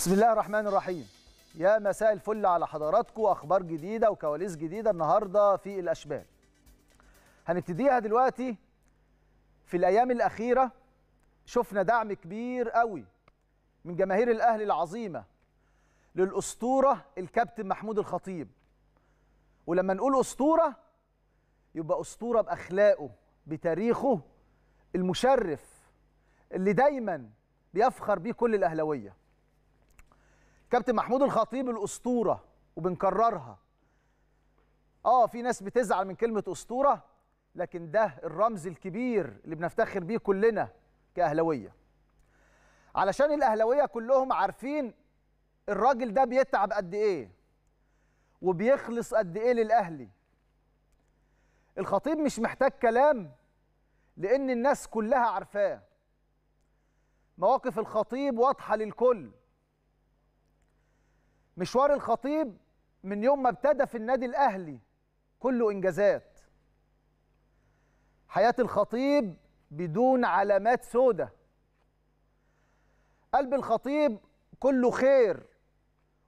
بسم الله الرحمن الرحيم يا مساء الفل على حضراتكم اخبار جديده وكواليس جديده النهارده في الاشبال هنبتديها دلوقتي في الايام الاخيره شفنا دعم كبير قوي من جماهير الاهلي العظيمه للاسطوره الكابتن محمود الخطيب ولما نقول اسطوره يبقى اسطوره باخلاقه بتاريخه المشرف اللي دايما بيفخر بيه كل الاهلاويه كابتن محمود الخطيب الاسطوره وبنكررها اه في ناس بتزعل من كلمه اسطوره لكن ده الرمز الكبير اللي بنفتخر بيه كلنا كاهلاويه علشان الاهلاويه كلهم عارفين الراجل ده بيتعب قد ايه وبيخلص قد ايه للاهلي الخطيب مش محتاج كلام لان الناس كلها عارفاه مواقف الخطيب واضحه للكل مشوار الخطيب من يوم ما ابتدى في النادي الاهلي كله انجازات حياه الخطيب بدون علامات سودة قلب الخطيب كله خير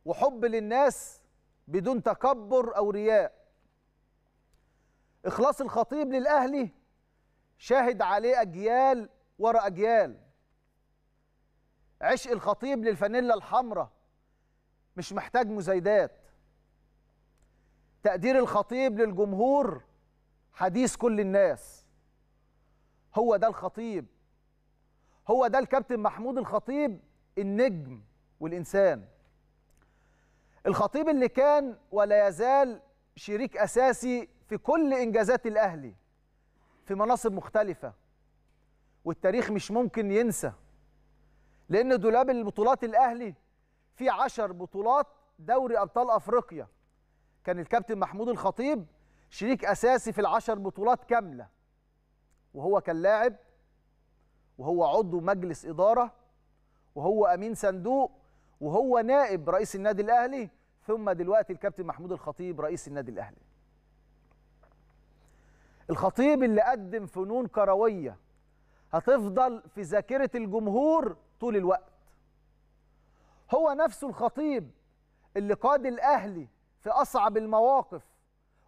وحب للناس بدون تكبر او رياء اخلاص الخطيب للاهلي شاهد عليه اجيال ورا اجيال عشق الخطيب للفانيلا الحمراء مش محتاج مزايدات تقدير الخطيب للجمهور حديث كل الناس هو ده الخطيب هو ده الكابتن محمود الخطيب النجم والإنسان الخطيب اللي كان ولا يزال شريك أساسي في كل إنجازات الأهلي في مناصب مختلفة والتاريخ مش ممكن ينسى لأن دولاب البطولات الأهلي في 10 بطولات دوري ابطال افريقيا كان الكابتن محمود الخطيب شريك اساسي في العشر بطولات كامله وهو كان لاعب وهو عضو مجلس اداره وهو امين صندوق وهو نائب رئيس النادي الاهلي ثم دلوقتي الكابتن محمود الخطيب رئيس النادي الاهلي الخطيب اللي قدم فنون كرويه هتفضل في ذاكره الجمهور طول الوقت هو نفسه الخطيب اللي قاد الاهلي في اصعب المواقف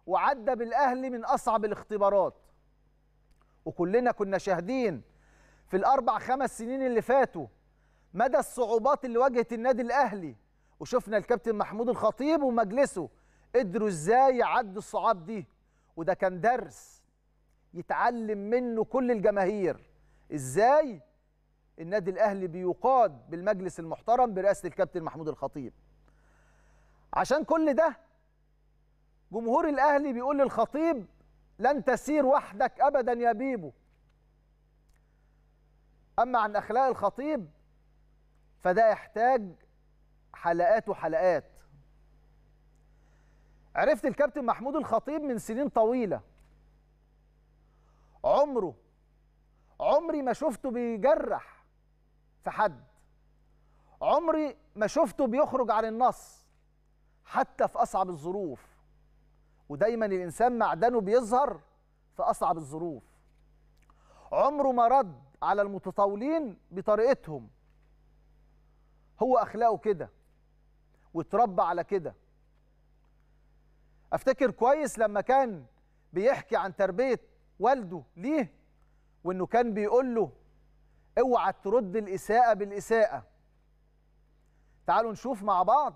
وعدى بالاهلي من اصعب الاختبارات وكلنا كنا شاهدين في الاربع خمس سنين اللي فاتوا مدى الصعوبات اللي واجهت النادي الاهلي وشفنا الكابتن محمود الخطيب ومجلسه قدروا ازاي يعدوا الصعاب دي وده كان درس يتعلم منه كل الجماهير ازاي النادي الاهلي بيقاد بالمجلس المحترم برئاسه الكابتن محمود الخطيب عشان كل ده جمهور الاهلي بيقول للخطيب لن تسير وحدك ابدا يا بيبو اما عن اخلاق الخطيب فده يحتاج حلقات وحلقات عرفت الكابتن محمود الخطيب من سنين طويله عمره عمري ما شفته بيجرح في حد عمري ما شفته بيخرج عن النص حتى في أصعب الظروف ودايما الإنسان معدنه بيظهر في أصعب الظروف عمره ما رد على المتطاولين بطريقتهم هو أخلاقه كده واتربى على كده افتكر كويس لما كان بيحكي عن تربيه والده ليه وانه كان بيقول له اوعى ترد الاساءه بالاساءه تعالوا نشوف مع بعض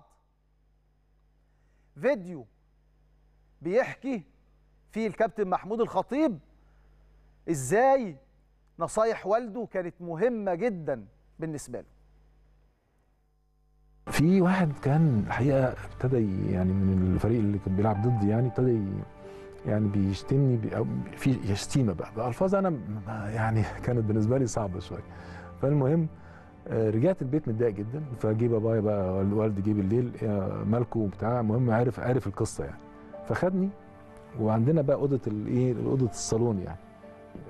فيديو بيحكي فيه الكابتن محمود الخطيب ازاي نصايح والده كانت مهمه جدا بالنسبه له في واحد كان الحقيقه ابتدى يعني من الفريق اللي كان بيلعب ضدي يعني ابتدى يعني بيشتمني بي أو في شتيمه بقى بألفاظ أنا يعني كانت بالنسبة لي صعبة شوية فالمهم آه، رجعت البيت متضايق جدا فجي بابايا بقى الوالد جه بالليل مالكو وبتاع المهم عارف عارف القصة يعني فخدني وعندنا بقى أوضة الإيه أوضة الصالون يعني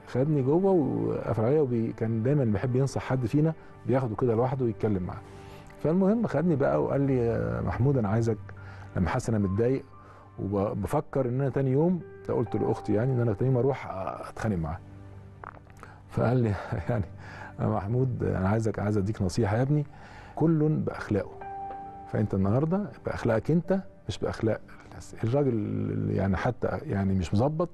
خدني جوه وقفل عليا وكان دايما بيحب ينصح حد فينا بياخده كده لوحده ويتكلم معاه فالمهم خدني بقى وقال لي محمود انا عايزك لما حاسس انا متضايق وبفكر ان انا تاني يوم ده قلت لاختي يعني ان انا تاني يوم اروح اتخانق معاه فقال لي يعني يا محمود انا عايزك عايز اديك نصيحه يا ابني كل باخلاقه فانت النهارده باخلاقك انت مش باخلاق الراجل يعني حتى يعني مش مظبط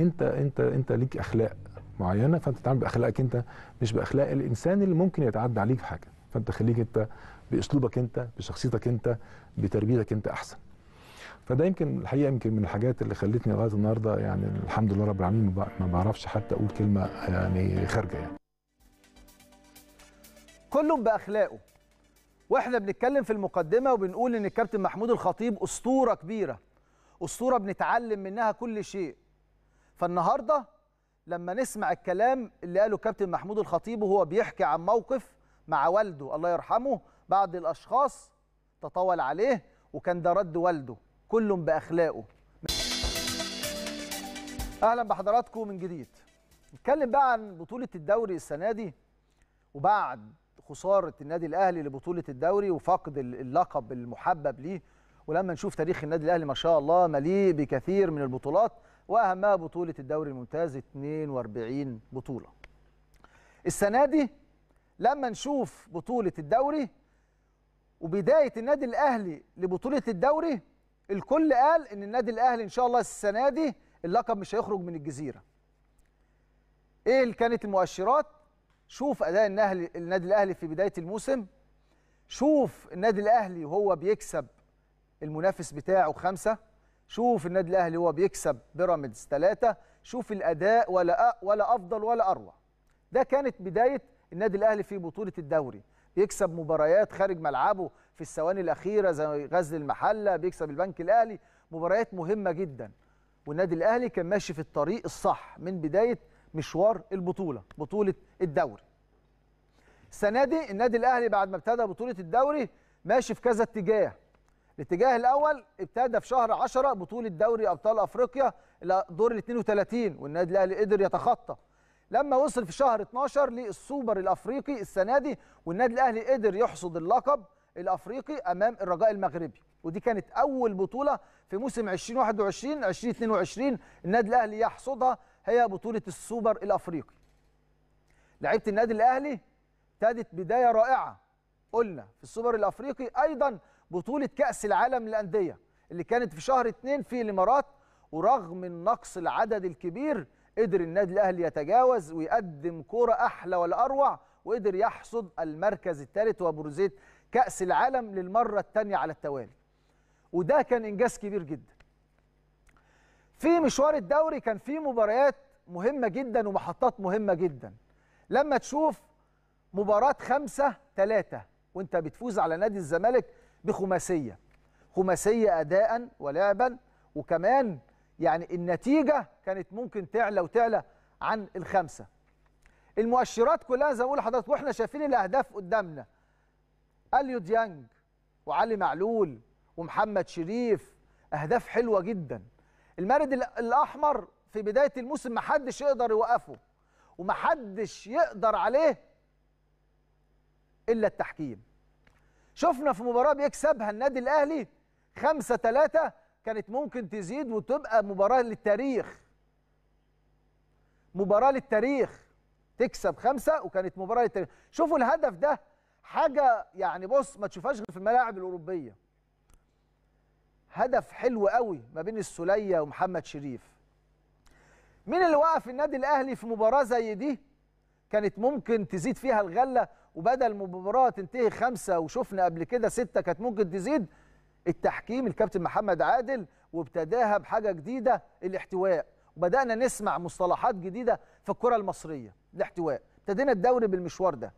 انت انت انت ليك اخلاق معينه فانت تتعامل باخلاقك انت مش باخلاق الانسان اللي ممكن يتعدى عليك في حاجه فانت خليك انت باسلوبك انت بشخصيتك انت بتربيتك انت احسن فده يمكن الحقيقه يمكن من الحاجات اللي خلتني لغايه النهارده يعني الحمد لله رب العالمين ما بعرفش حتى اقول كلمه يعني خارجه يعني. كل باخلاقه واحنا بنتكلم في المقدمه وبنقول ان الكابتن محمود الخطيب اسطوره كبيره اسطوره بنتعلم منها كل شيء فالنهارده لما نسمع الكلام اللي قاله كابتن محمود الخطيب وهو بيحكي عن موقف مع والده الله يرحمه بعض الاشخاص تطاول عليه وكان ده رد والده كل باخلاقه اهلا بحضراتكم من جديد نتكلم بقى عن بطوله الدوري السنه دي وبعد خساره النادي الاهلي لبطوله الدوري وفقد اللقب المحبب ليه ولما نشوف تاريخ النادي الاهلي ما شاء الله مليء بكثير من البطولات واهمها بطوله الدوري الممتاز 42 بطوله السنه دي لما نشوف بطوله الدوري وبدايه النادي الاهلي لبطوله الدوري الكل قال ان النادي الاهلي ان شاء الله السنه دي اللقب مش هيخرج من الجزيره ايه اللي كانت المؤشرات شوف اداء النادي الاهلي في بدايه الموسم شوف النادي الاهلي وهو بيكسب المنافس بتاعه خمسة شوف النادي الاهلي وهو بيكسب بيراميدز ثلاثة شوف الاداء ولا ولا افضل ولا اروع ده كانت بدايه النادي الاهلي في بطوله الدوري يكسب مباريات خارج ملعبه في الثواني الاخيره زي غزل المحله بيكسب البنك الاهلي مباريات مهمه جدا والنادي الاهلي كان ماشي في الطريق الصح من بدايه مشوار البطوله بطوله الدوري السنه دي النادي الاهلي بعد ما ابتدى بطوله الدوري ماشي في كذا اتجاه الاتجاه الاول ابتدى في شهر 10 بطوله دوري ابطال افريقيا دور ال 32 والنادي الاهلي قدر يتخطى لما وصل في شهر 12 للسوبر الافريقي السنه دي والنادي الاهلي قدر يحصد اللقب الافريقي امام الرجاء المغربي ودي كانت اول بطوله في موسم 2021 2022 النادي الاهلي يحصدها هي بطوله السوبر الافريقي لعيبه النادي الاهلي ابتدت بدايه رائعه قلنا في السوبر الافريقي ايضا بطوله كاس العالم للانديه اللي كانت في شهر 2 في الامارات ورغم النقص العدد الكبير قدر النادي الاهلي يتجاوز ويقدم كوره احلى ولا اروع وقدر يحصد المركز الثالث وبرزيه كاس العالم للمره الثانيه على التوالي وده كان انجاز كبير جدا في مشوار الدوري كان في مباريات مهمه جدا ومحطات مهمه جدا لما تشوف مباراه خمسة ثلاثة وانت بتفوز على نادي الزمالك بخماسيه خماسيه اداء ولعبا وكمان يعني النتيجة كانت ممكن تعلى وتعلى عن الخمسة المؤشرات كلها زي ما بقول لحضرتك واحنا شايفين الاهداف قدامنا اليو ديانج وعلي معلول ومحمد شريف اهداف حلوه جدا المارد الاحمر في بدايه الموسم ما حدش يقدر يوقفه وما حدش يقدر عليه الا التحكيم شفنا في مباراه بيكسبها النادي الاهلي 5 3 كانت ممكن تزيد وتبقى مباراه للتاريخ مباراه للتاريخ تكسب خمسه وكانت مباراه للتاريخ شوفوا الهدف ده حاجه يعني بص ما تشوفهاش غير في الملاعب الاوروبيه هدف حلو قوي ما بين السوليه ومحمد شريف مين اللي وقف النادي الاهلي في مباراه زي دي كانت ممكن تزيد فيها الغله وبدل مباراه تنتهي خمسه وشفنا قبل كده سته كانت ممكن تزيد التحكيم الكابتن محمد عادل وابتداها بحاجه جديده الاحتواء وبدانا نسمع مصطلحات جديده في الكره المصريه الاحتواء ابتدينا الدوري بالمشوار ده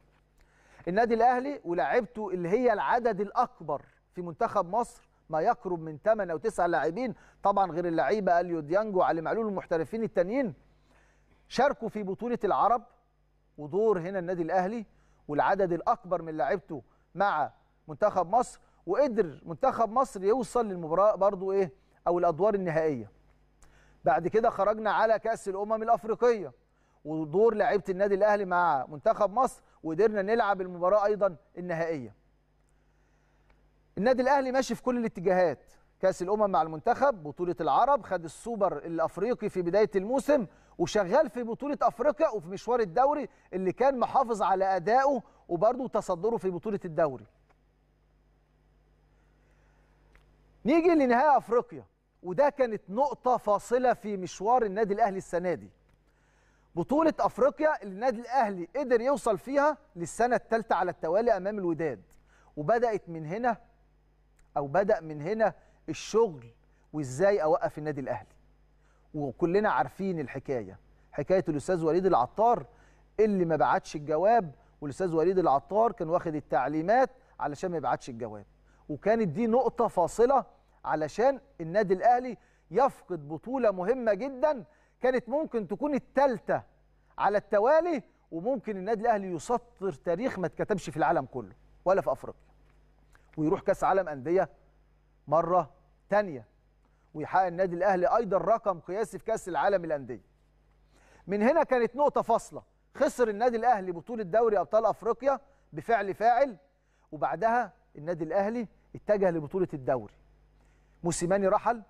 النادي الاهلي ولاعيبته اللي هي العدد الاكبر في منتخب مصر ما يقرب من 8 او 9 لاعبين طبعا غير اللعيبه اليو ديانج وعلي معلول المحترفين التانيين شاركوا في بطوله العرب ودور هنا النادي الاهلي والعدد الاكبر من لاعيبته مع منتخب مصر وقدر منتخب مصر يوصل للمباراه برضو ايه او الادوار النهائيه بعد كده خرجنا على كاس الامم الافريقيه ودور لعيبه النادي الاهلي مع منتخب مصر وقدرنا نلعب المباراه ايضا النهائيه النادي الاهلي ماشي في كل الاتجاهات كاس الامم مع المنتخب بطوله العرب خد السوبر الافريقي في بدايه الموسم وشغال في بطوله افريقيا وفي مشوار الدوري اللي كان محافظ على ادائه وبرضه تصدره في بطوله الدوري نيجي لنهائي افريقيا وده كانت نقطه فاصله في مشوار النادي الاهلي السنه دي بطوله افريقيا اللي النادي الاهلي قدر يوصل فيها للسنه الثالثه على التوالي امام الوداد وبدات من هنا او بدا من هنا الشغل وازاي اوقف النادي الاهلي وكلنا عارفين الحكايه حكايه الاستاذ وليد العطار اللي ما بعتش الجواب والاستاذ وليد العطار كان واخد التعليمات علشان ما يبعتش الجواب وكانت دي نقطة فاصلة علشان النادي الأهلي يفقد بطولة مهمة جدا كانت ممكن تكون الثالثة على التوالي وممكن النادي الأهلي يسطر تاريخ ما اتكتبش في العالم كله ولا في أفريقيا ويروح كأس عالم أندية مرة تانية ويحقق النادي الأهلي أيضا رقم قياسي في كأس العالم الأندية من هنا كانت نقطة فاصلة خسر النادي الأهلي بطولة دوري أبطال أفريقيا بفعل فاعل وبعدها النادي الاهلي اتجه لبطوله الدوري موسيماني رحل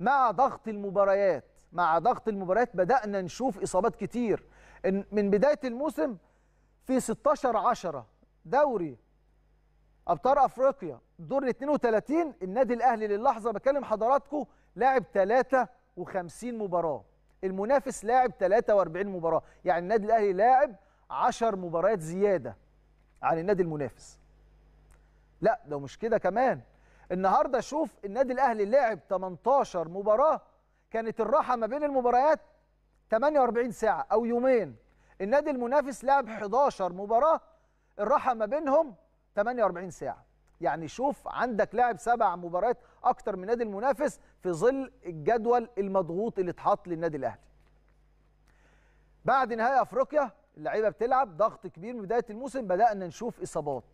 مع ضغط المباريات مع ضغط المباريات بدانا نشوف اصابات كتير من بدايه الموسم في 16 10 دوري ابطال افريقيا دور 32 النادي الاهلي للحظه بكلم حضراتكم لاعب 53 مباراه المنافس لاعب 43 مباراه يعني النادي الاهلي لاعب 10 مباريات زياده عن النادي المنافس لا ده مش كده كمان النهارده شوف النادي الاهلي لعب 18 مباراه كانت الراحه ما بين المباريات 48 ساعه او يومين النادي المنافس لعب 11 مباراه الراحه ما بينهم 48 ساعه يعني شوف عندك لاعب سبع مباريات اكتر من نادي المنافس في ظل الجدول المضغوط اللي اتحط للنادي الاهلي بعد نهائي افريقيا اللعيبه بتلعب ضغط كبير من بدايه الموسم بدانا نشوف اصابات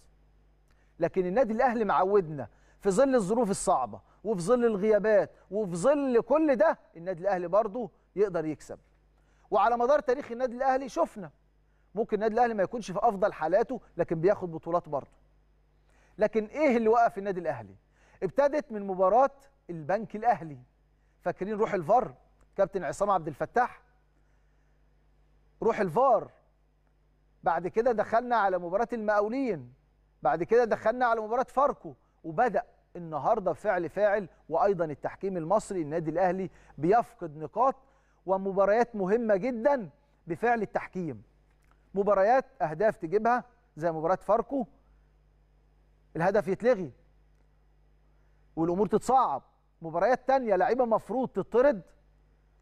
لكن النادي الاهلي معودنا في ظل الظروف الصعبه وفي ظل الغيابات وفي ظل كل ده النادي الاهلي برضه يقدر يكسب وعلى مدار تاريخ النادي الاهلي شفنا ممكن النادي الاهلي ما يكونش في افضل حالاته لكن بياخد بطولات برضه لكن ايه اللي وقف النادي الاهلي ابتدت من مباراه البنك الاهلي فاكرين روح الفار كابتن عصام عبد الفتاح روح الفار بعد كده دخلنا على مباراه المقاولين بعد كده دخلنا على مباراه فاركو وبدا النهارده فعل فاعل وايضا التحكيم المصري النادي الاهلي بيفقد نقاط ومباريات مهمه جدا بفعل التحكيم مباريات اهداف تجيبها زي مباراه فاركو الهدف يتلغي والامور تتصعب مباريات تانية لعيبه مفروض تطرد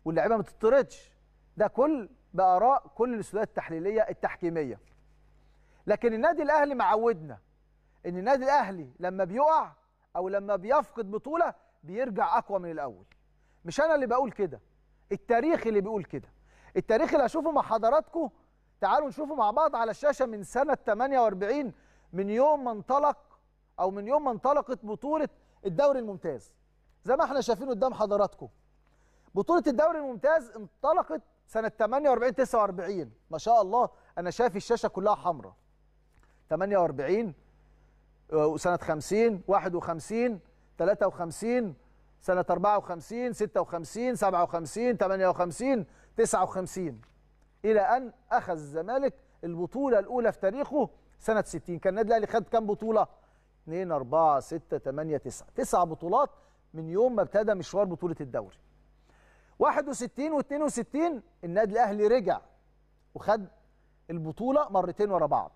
واللعيبه ما تطردش ده كل باراء كل الاستوديوهات التحليليه التحكيميه لكن النادي الاهلي معودنا ان النادي الاهلي لما بيقع او لما بيفقد بطوله بيرجع اقوى من الاول مش انا اللي بقول كده التاريخ اللي بيقول كده التاريخ اللي هشوفه مع حضراتكم تعالوا نشوفه مع بعض على الشاشه من سنه 48 من يوم ما انطلق او من يوم ما انطلقت بطوله الدوري الممتاز زي ما احنا شايفين قدام حضراتكم بطوله الدوري الممتاز انطلقت سنه 48 49 ما شاء الله انا شايف الشاشه كلها حمراء 48 وسنه 50 51 53 سنه 54 56 57 58 59 الى ان اخذ الزمالك البطوله الاولى في تاريخه سنه 60 كان النادي الاهلي خد كام بطوله 2 4 6 8 9 تسع بطولات من يوم ما ابتدى مشوار بطوله الدوري 61 و62 النادي الاهلي رجع وخد البطوله مرتين ورا بعض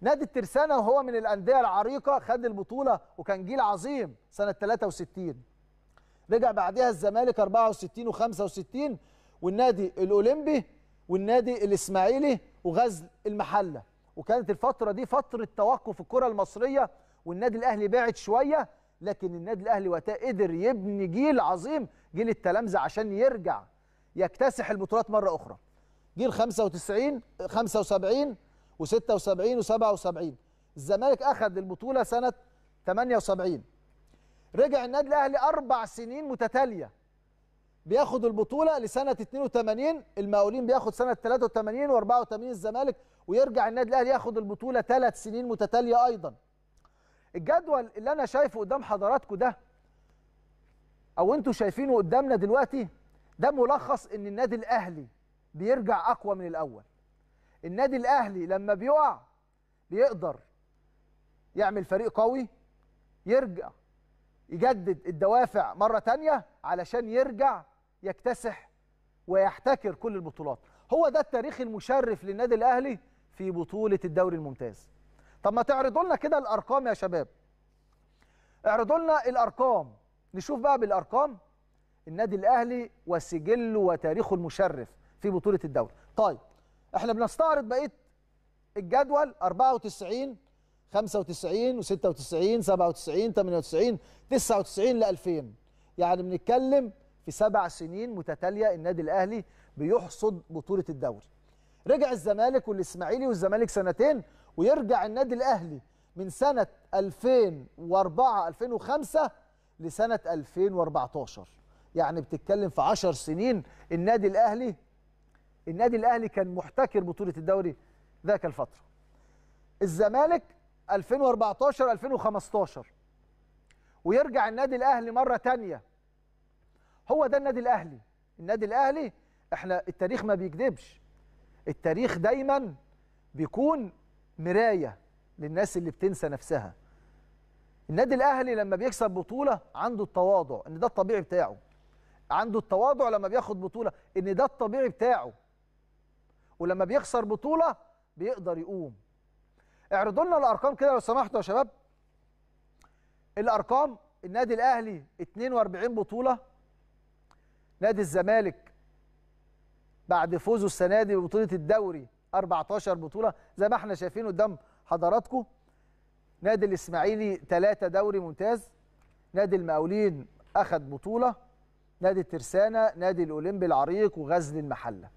نادي الترسانه وهو من الانديه العريقه خد البطوله وكان جيل عظيم سنه 63 رجع بعدها الزمالك 64 و65 والنادي الاولمبي والنادي الاسماعيلي وغزل المحله وكانت الفتره دي فتره توقف الكره المصريه والنادي الاهلي بعد شويه لكن النادي الاهلي وقتها قدر يبني جيل عظيم جيل التلامذه عشان يرجع يكتسح البطولات مره اخرى جيل 95 75 و76 و77 الزمالك اخذ البطوله سنه 78 رجع النادي الاهلي اربع سنين متتاليه بياخد البطوله لسنه 82 المقاولين بياخد سنه 83 و84 الزمالك ويرجع النادي الاهلي ياخد البطوله ثلاث سنين متتاليه ايضا الجدول اللي انا شايفه قدام حضراتكم ده او انتوا شايفينه قدامنا دلوقتي ده ملخص ان النادي الاهلي بيرجع اقوى من الاول النادي الاهلي لما بيقع بيقدر يعمل فريق قوي يرجع يجدد الدوافع مره تانية علشان يرجع يكتسح ويحتكر كل البطولات هو ده التاريخ المشرف للنادي الاهلي في بطوله الدوري الممتاز طب ما تعرضوا لنا كده الارقام يا شباب اعرضوا لنا الارقام نشوف بقى بالارقام النادي الاهلي وسجله وتاريخه المشرف في بطوله الدوري طيب احنا بنستعرض بقيه الجدول 94 95 و96 97 98 99 ل 2000 يعني بنتكلم في سبع سنين متتاليه النادي الاهلي بيحصد بطوله الدوري رجع الزمالك والاسماعيلي والزمالك سنتين ويرجع النادي الاهلي من سنه 2004 2005 لسنه 2014 يعني بتتكلم في 10 سنين النادي الاهلي النادي الاهلي كان محتكر بطوله الدوري ذاك الفتره الزمالك 2014 2015 ويرجع النادي الاهلي مره ثانيه هو ده النادي الاهلي النادي الاهلي احنا التاريخ ما بيكذبش التاريخ دايما بيكون مرايه للناس اللي بتنسى نفسها النادي الاهلي لما بيكسب بطوله عنده التواضع ان ده الطبيعي بتاعه عنده التواضع لما بياخد بطوله ان ده الطبيعي بتاعه ولما بيخسر بطوله بيقدر يقوم اعرضوا لنا الارقام كده لو سمحتوا يا شباب الارقام النادي الاهلي 42 بطوله نادي الزمالك بعد فوزه السنه دي ببطوله الدوري 14 بطوله زي ما احنا شايفين قدام حضراتكم نادي الاسماعيلي 3 دوري ممتاز نادي المقاولين اخذ بطوله نادي الترسانه نادي الاولمبي العريق وغزل المحله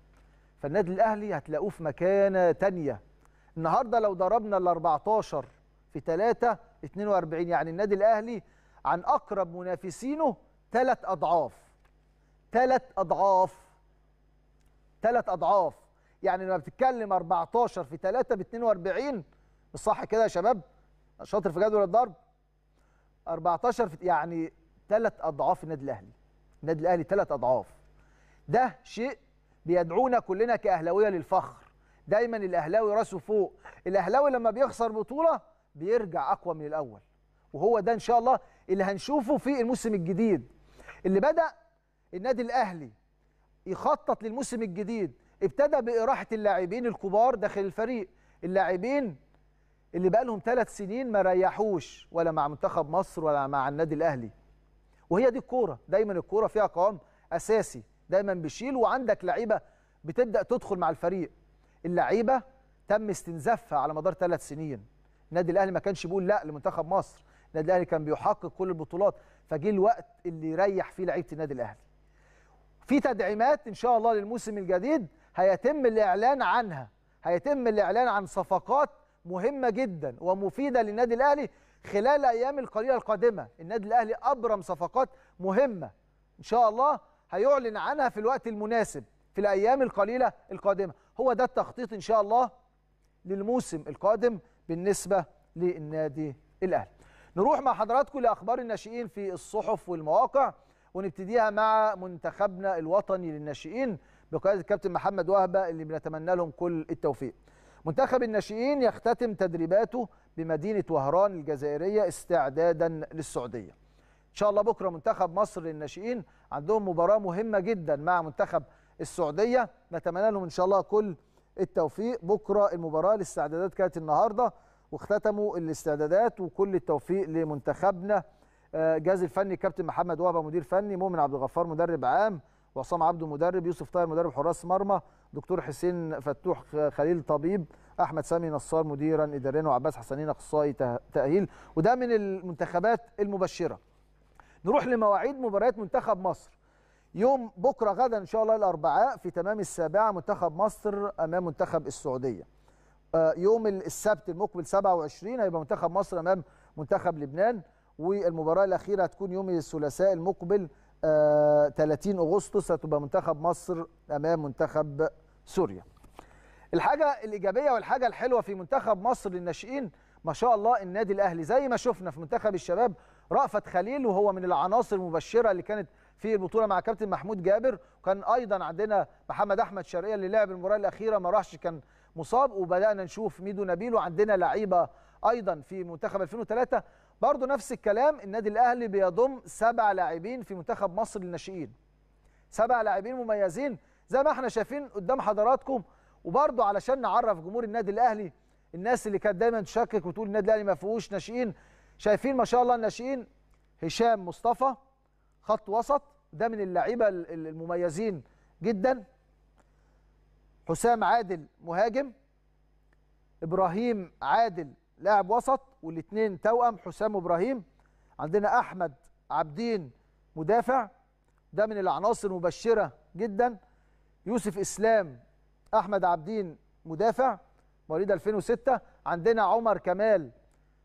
فالنادي الاهلي هتلاقوه في مكانه ثانيه النهارده لو ضربنا ال 14 في 3 42 يعني النادي الاهلي عن اقرب منافسينه ثلاث اضعاف ثلاث اضعاف ثلاث اضعاف يعني لما بتتكلم 14 في 3 ب 42 مش صح كده يا شباب شاطر في جدول الضرب 14 في يعني ثلاث اضعاف النادي الاهلي النادي الاهلي ثلاث اضعاف ده شيء بيدعونا كلنا كأهلاوية للفخر دايما الأهلاوي راسه فوق الأهلاوي لما بيخسر بطولة بيرجع أقوى من الأول وهو ده إن شاء الله اللي هنشوفه في الموسم الجديد اللي بدأ النادي الأهلي يخطط للموسم الجديد ابتدى بإراحة اللاعبين الكبار داخل الفريق اللاعبين اللي بقى لهم ثلاث سنين ما ريحوش ولا مع منتخب مصر ولا مع النادي الأهلي وهي دي الكورة دايما الكورة فيها قوام أساسي دايما بيشيل وعندك لعيبه بتبدا تدخل مع الفريق اللعيبه تم استنزافها على مدار ثلاث سنين النادي الاهلي ما كانش بيقول لا لمنتخب مصر النادي الاهلي كان بيحقق كل البطولات فجه الوقت اللي يريح فيه لعيبه النادي الاهلي في تدعيمات ان شاء الله للموسم الجديد هيتم الاعلان عنها هيتم الاعلان عن صفقات مهمه جدا ومفيده للنادي الاهلي خلال الايام القليله القادمه النادي الاهلي ابرم صفقات مهمه ان شاء الله هيعلن عنها في الوقت المناسب في الأيام القليلة القادمة هو ده التخطيط إن شاء الله للموسم القادم بالنسبة للنادي الأهلي نروح مع حضراتكم لأخبار الناشئين في الصحف والمواقع ونبتديها مع منتخبنا الوطني للناشئين بقياده الكابتن محمد وهبه اللي بنتمنى لهم كل التوفيق. منتخب الناشئين يختتم تدريباته بمدينه وهران الجزائريه استعدادا للسعوديه. ان شاء الله بكره منتخب مصر للناشئين عندهم مباراه مهمه جدا مع منتخب السعوديه نتمنى لهم ان شاء الله كل التوفيق بكره المباراه الاستعدادات كانت النهارده واختتموا الاستعدادات وكل التوفيق لمنتخبنا آه، جهاز الفني الكابتن محمد وهبه مدير فني مؤمن عبد الغفار مدرب عام وعصام عبده مدرب يوسف طاهر مدرب حراس مرمى دكتور حسين فتوح خليل طبيب احمد سامي نصار مديرا اداريا وعباس حسنين اخصائي تاهيل وده من المنتخبات المبشره نروح لمواعيد مباريات منتخب مصر يوم بكره غدا ان شاء الله الاربعاء في تمام السابعه منتخب مصر امام منتخب السعوديه آه، يوم السبت المقبل 27 هيبقى منتخب مصر امام منتخب لبنان والمباراه الاخيره هتكون يوم الثلاثاء المقبل 30 آه، اغسطس هتبقى منتخب مصر امام منتخب سوريا الحاجه الايجابيه والحاجه الحلوه في منتخب مصر للناشئين ما شاء الله النادي الاهلي زي ما شفنا في منتخب الشباب رأفت خليل وهو من العناصر المبشره اللي كانت في البطوله مع كابتن محمود جابر وكان ايضا عندنا محمد احمد شرقيه اللي لعب المباراه الاخيره ما راحش كان مصاب وبدانا نشوف ميدو نبيل وعندنا لعيبه ايضا في منتخب 2003 برضه نفس الكلام النادي الاهلي بيضم سبع لاعبين في منتخب مصر للناشئين سبع لاعبين مميزين زي ما احنا شايفين قدام حضراتكم وبرضه علشان نعرف جمهور النادي الاهلي الناس اللي كانت دايما تشكك وتقول النادي الاهلي ما فيهوش ناشئين شايفين ما شاء الله الناشئين هشام مصطفى خط وسط ده من اللعيبه المميزين جدا حسام عادل مهاجم ابراهيم عادل لاعب وسط والاثنين توأم حسام وابراهيم عندنا احمد عابدين مدافع ده من العناصر المبشره جدا يوسف اسلام احمد عابدين مدافع مواليد 2006 عندنا عمر كمال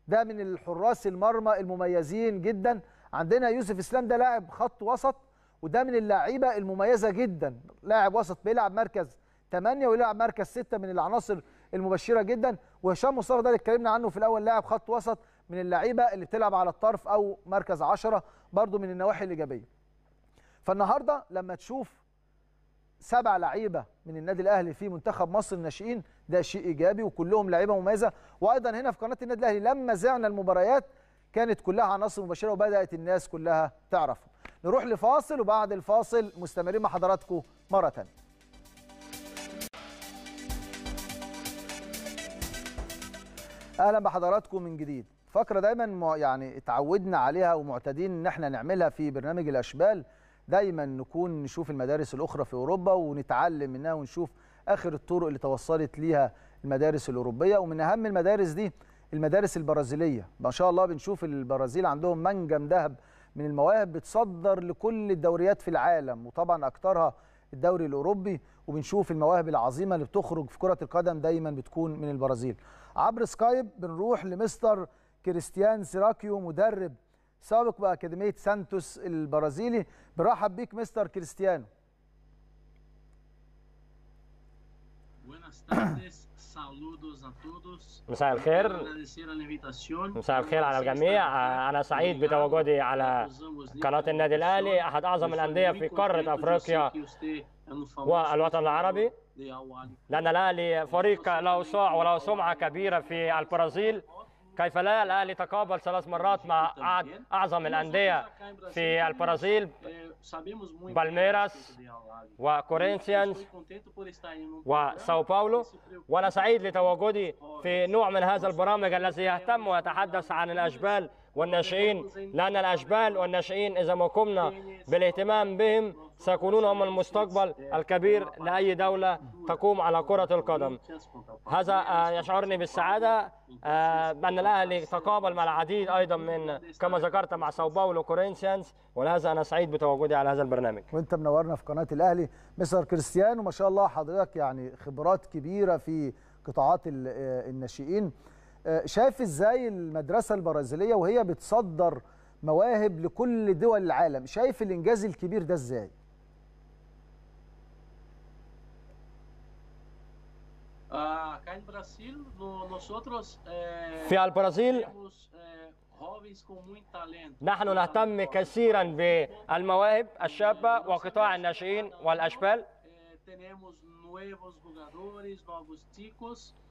ده من الحراس المرمى المميزين جدا عندنا يوسف اسلام ده لاعب خط وسط وده من اللعيبه المميزه جدا لاعب وسط بيلعب مركز 8 ويلعب مركز 6 من العناصر المبشره جدا وهشام مصطفى ده اللي اتكلمنا عنه في الاول لاعب خط وسط من اللعيبه اللي بتلعب على الطرف او مركز 10 برضو من النواحي الايجابيه فالنهارده لما تشوف سبع لعيبه من النادي الاهلي في منتخب مصر الناشئين ده شيء ايجابي وكلهم لعيبه مميزه وايضا هنا في قناه النادي الاهلي لما زعنا المباريات كانت كلها عناصر مباشره وبدات الناس كلها تعرف نروح لفاصل وبعد الفاصل مستمرين مع حضراتكم مره ثانيه اهلا بحضراتكم من جديد فقره دايما يعني اتعودنا عليها ومعتادين ان احنا نعملها في برنامج الاشبال دايما نكون نشوف المدارس الاخرى في اوروبا ونتعلم منها ونشوف اخر الطرق اللي توصلت ليها المدارس الاوروبيه ومن اهم المدارس دي المدارس البرازيليه ما شاء الله بنشوف البرازيل عندهم منجم ذهب من المواهب بتصدر لكل الدوريات في العالم وطبعا اكثرها الدوري الاوروبي وبنشوف المواهب العظيمه اللي بتخرج في كره القدم دايما بتكون من البرازيل عبر سكايب بنروح لمستر كريستيان سيراكيو مدرب سابق باكاديميه سانتوس البرازيلي برحب بيك مستر كريستيانو مساء الخير مساء الخير على الجميع آه، انا سعيد بتواجدي على قناه النادي الاهلي احد اعظم الانديه في قاره افريقيا والوطن العربي لان الاهلي فريق له صاع وله سمعه كبيره في البرازيل كيف لا الاهلي تقابل ثلاث مرات مع اعظم الانديه في البرازيل بالميراس وكورينثيانز وساو باولو وانا سعيد لتواجدي في نوع من هذا البرامج الذي يهتم ويتحدث عن الاشبال والناشئين لأن الأشبال والناشئين إذا ما قمنا بالاهتمام بهم سيكونون هم المستقبل الكبير لأي دولة تقوم على كرة القدم هذا آه، يشعرني بالسعادة بأن آه، الأهلي تقابل مع العديد أيضا من كما ذكرت مع ساو باولو كورينثيانز ولهذا أنا سعيد بتواجدي على هذا البرنامج وأنت منورنا في قناة الأهلي مستر كريستيانو ما شاء الله حضرتك يعني خبرات كبيرة في قطاعات آه، الناشئين شايف ازاي المدرسه البرازيليه وهي بتصدر مواهب لكل دول العالم شايف الانجاز الكبير ده ازاي آه، eh, في البرازيل eh, نحن نهتم كثيرا بالمواهب الشابه وقطاع الناشئين والاشبال eh,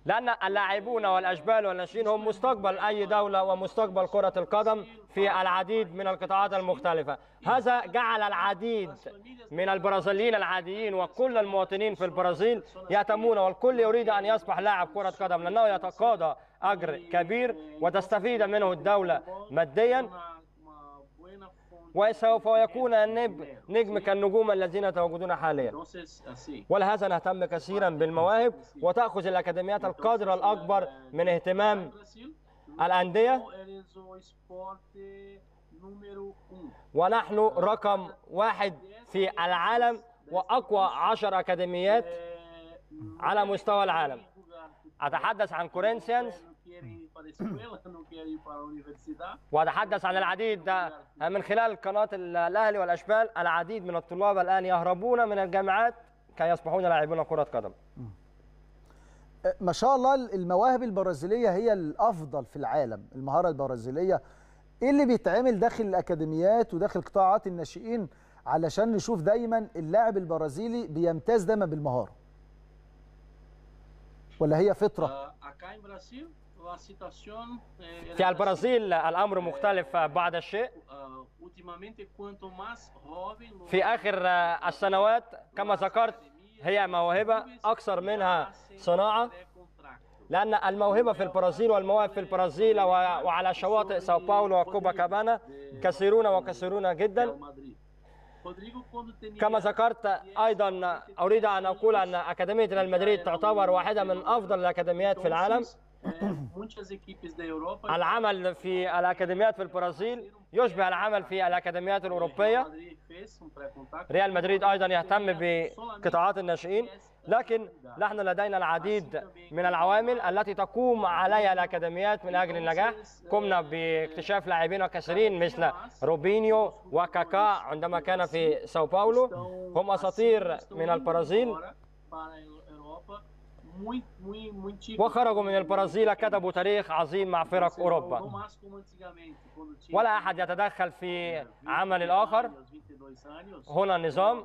لأن اللاعبون والأشبال والناشئين هم مستقبل أي دولة ومستقبل كرة القدم في العديد من القطاعات المختلفة هذا جعل العديد من البرازيليين العاديين وكل المواطنين في البرازيل يهتمون والكل يريد أن يصبح لاعب كرة قدم لأنه يتقاضى أجر كبير وتستفيد منه الدولة ماديا وسوف يكون النجم كالنجوم الذين تواجدون حاليا ولهذا نهتم كثيرا بالمواهب وتأخذ الأكاديميات القدر الأكبر من اهتمام الأندية ونحن رقم واحد في العالم وأقوى عشر أكاديميات على مستوى العالم أتحدث عن كورنثيانز كير يبقى السويل انه كير يبقى اليونيفرسيتي واتحدث عن العديد من خلال قناه الاهلي والاشبال العديد من الطلاب الان يهربون من الجامعات كي يصبحون لاعبون كره قدم أه، ما شاء الله المواهب البرازيليه هي الافضل في العالم المهاره البرازيليه ايه اللي بيتعمل داخل الاكاديميات وداخل قطاعات الناشئين علشان نشوف دايما اللاعب البرازيلي بيمتاز دايما بالمهاره ولا هي فطره؟ آه، في البرازيل الأمر مختلف بعض الشيء في آخر السنوات كما ذكرت هي موهبة أكثر منها صناعة لأن الموهبة في البرازيل والمواهب في البرازيل وعلى شواطئ ساو باولو وكوبا كابانا كثيرون وكثيرون جدا كما ذكرت أيضا أريد أن أقول أن أكاديمية ريال مدريد تعتبر واحدة من أفضل الأكاديميات في العالم muitas equipes da Europa العمل في الاكاديميات في البرازيل يشبه العمل في الاكاديميات الاوروبيه ريال مدريد um ايضا يهتم بقطاعات الناشئين لكن نحن لدينا العديد من العوامل التي تقوم عليها الاكاديميات من اجل النجاح قمنا باكتشاف لاعبين كثيرين مثل روبينيو وكاكا عندما كان في ساو باولو هم اساطير من البرازيل وخرجوا من البرازيل كتبوا تاريخ عظيم مع فرق أوروبا. ولا أحد يتدخل في e عمل الآخر. E هنا النظام.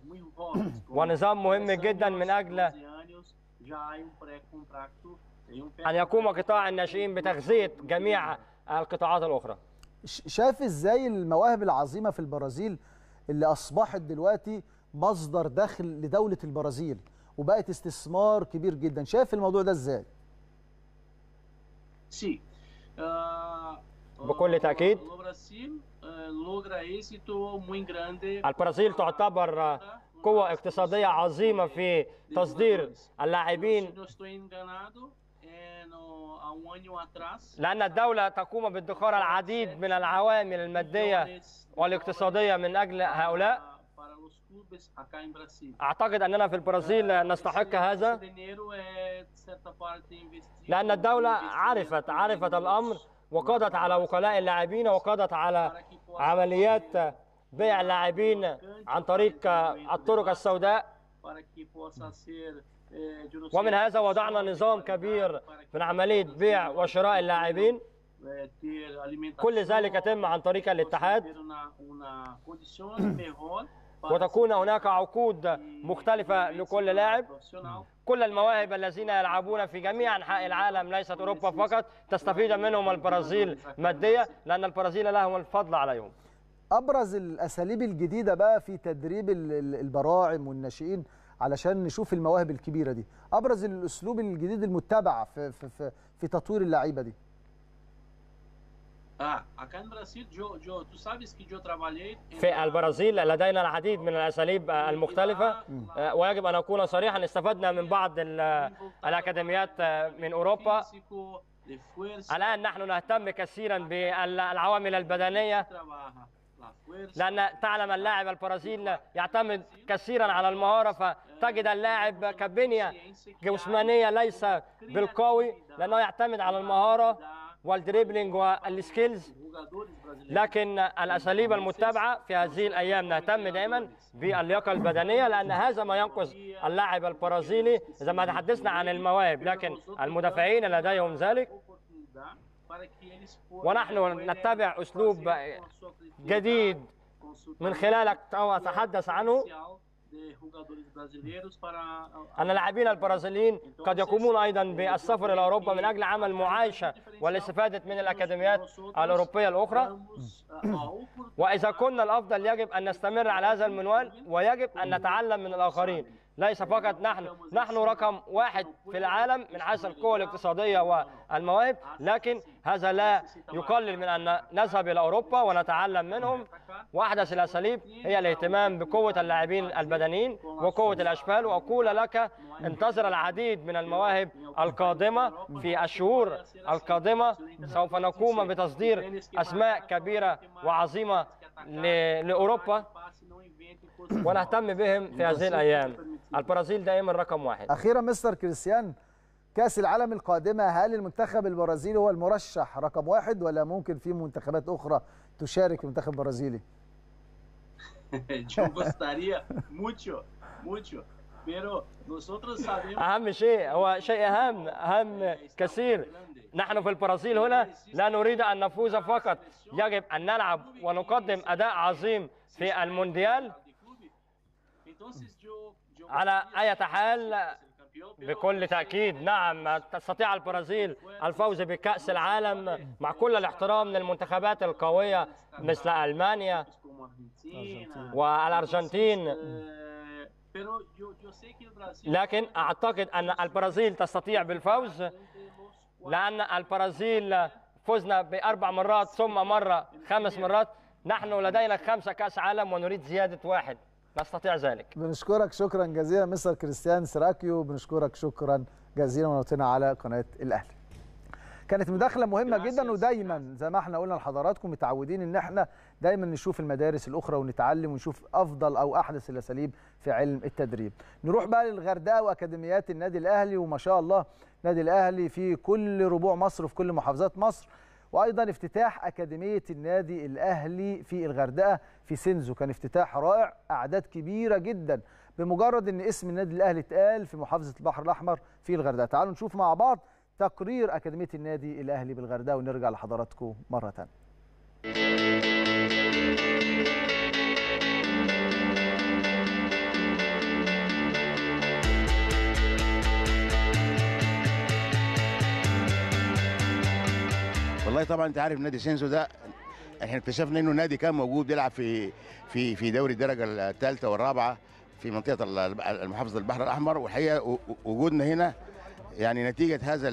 ونظام مهم جدا من أجل um e um أن يقوم قطاع الناشئين بتغذية جميع القطاعات الأخرى. شايف ازاي المواهب العظيمه في البرازيل اللي اصبحت دلوقتي مصدر دخل لدوله البرازيل وبقت استثمار كبير جدا شايف الموضوع ده ازاي سي آه، بكل آه، تأكيد البرازيل آه، تعتبر قوة اقتصادية عظيمة في تصدير اللاعبين لأن الدولة تقوم بادخار العديد من العوامل المادية والاقتصادية من أجل هؤلاء ah, أعتقد أننا في البرازيل ah, نستحق هذا لأن الدولة عرفت عرفت الأمر وقضت على وكلاء اللاعبين وقضت على عمليات بيع اللاعبين um عن طريق الطرق السوداء eh, um ومن هذا وضعنا نظام كبير من عملية بيع وشراء اللاعبين eh, كل ذلك يتم عن طريق الاتحاد وتكون هناك عقود مختلفة لكل لاعب كل المواهب الذين يلعبون في جميع أنحاء العالم ليست أوروبا فقط تستفيد منهم البرازيل مادية لأن البرازيل لهم الفضل عليهم أبرز الأساليب الجديدة بقى في تدريب البراعم والناشئين علشان نشوف المواهب الكبيرة دي أبرز الأسلوب الجديد المتبع في, في, في, في تطوير اللعيبة دي Ah, acá en Brasil yo, yo, tú sabes que yo trabajé في البرازيل لدينا العديد من الأساليب المختلفة آه، ويجب أن أكون صريحا استفدنا من بعض الأكاديميات آه، من أوروبا الآن نحن نهتم كثيرا بالعوامل البدنية لأن تعلم اللاعب البرازيل يعتمد كثيرا على المهارة فتجد اللاعب كبنية جسمانية ليس بالقوي لأنه يعتمد على المهارة والدريبلينج والسكيلز لكن الاساليب المتبعه في هذه الايام نهتم دائما باللياقه البدنيه لان هذا ما ينقص اللاعب البرازيلي اذا ما تحدثنا عن المواهب لكن المدافعين لديهم ذلك ونحن نتبع اسلوب جديد من خلالك اتحدث عنه Ah, أن اللاعبين البرازيليين قد يقومون أيضا um بالسفر إلى أوروبا من أجل عمل معايشة والاستفادة من الأكاديميات الأوروبية الأخرى ah, وإذا كنا الأفضل يجب أن نستمر على هذا المنوال ويجب أن نتعلم من الآخرين ليس فقط نحن نحن رقم واحد في العالم من حيث القوة الاقتصادية والمواهب لكن هذا لا يقلل من أن نذهب إلى أوروبا ونتعلم منهم وأحدث الأساليب هي الاهتمام بقوة اللاعبين البدنيين وقوة الأشبال وأقول لك انتظر العديد من المواهب القادمة في الشهور القادمة سوف نقوم بتصدير أسماء كبيرة وعظيمة لأوروبا ونهتم بهم في هذه الأيام البرازيل دائما رقم واحد اخيرا مستر كريستيان كاس العالم القادمه هل المنتخب البرازيلي هو المرشح رقم واحد ولا ممكن في منتخبات اخرى تشارك المنتخب البرازيلي؟ اهم شيء هو شيء اهم اهم كثير نحن في البرازيل هنا لا نريد ان نفوز فقط يجب ان نلعب ونقدم اداء عظيم في المونديال على أي حال بكل تأكيد نعم تستطيع البرازيل الفوز بكأس العالم مع كل الاحترام للمنتخبات القوية مثل ألمانيا والأرجنتين لكن أعتقد أن البرازيل تستطيع بالفوز لأن البرازيل فزنا بأربع مرات ثم مرة خمس مرات نحن لدينا خمسة كأس عالم ونريد زيادة واحد نستطيع ذلك بنشكرك شكرا جزيلا مستر كريستيان سراكيو بنشكرك شكرا جزيلا ونورتنا على قناه الاهلي كانت مداخله مهمه جدا ودايما زي ما احنا قلنا لحضراتكم متعودين ان احنا دايما نشوف المدارس الاخرى ونتعلم ونشوف افضل او احدث الاساليب في علم التدريب نروح بقى للغردقه واكاديميات النادي الاهلي وما شاء الله النادي الاهلي في كل ربوع مصر وفي كل محافظات مصر وايضا افتتاح اكاديميه النادي الاهلي في الغردقه في سينزو كان افتتاح رائع اعداد كبيره جدا بمجرد ان اسم النادي الاهلي اتقال في محافظه البحر الاحمر في الغردقه تعالوا نشوف مع بعض تقرير اكاديميه النادي الاهلي بالغردقه ونرجع لحضراتكم مره ثانيه والله طبعا انت عارف نادي سينزو ده احنا اكتشفنا انه نادي كان موجود بيلعب في في في دوري الدرجه الثالثه والرابعه في منطقه المحافظه البحر الاحمر والحقيقه وجودنا هنا يعني نتيجه هذا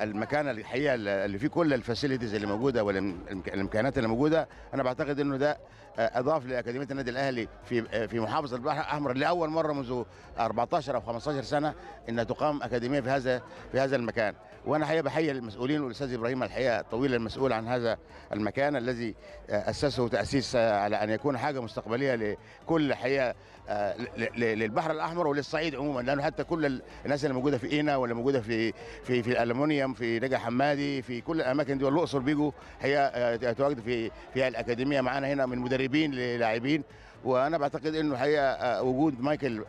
المكان الحقيقه اللي فيه كل الفاسيلتيز اللي موجوده والامكانات اللي موجوده انا بعتقد انه ده آه، اضاف لاكاديميه النادي الاهلي في في محافظه البحر الاحمر لاول مره منذ 14 او 15 سنه ان تقام اكاديميه في هذا في هذا المكان وانا حقيقه بحيي المسؤولين والاستاذ ابراهيم الحقيقه طويل المسؤول عن هذا المكان الذي اسسه تاسيس على ان يكون حاجه مستقبليه لكل حقيقه آه، للبحر الاحمر وللصعيد عموما لانه حتى كل الناس اللي موجوده في اينا ولا موجوده في في في الالومنيوم في نجا حمادي في كل الاماكن دي والاقصر بيجوا آه، هي تواجد في في الاكاديميه معانا هنا من مدربين للاعبين وانا بعتقد انه الحقيقه آه، وجود مايكل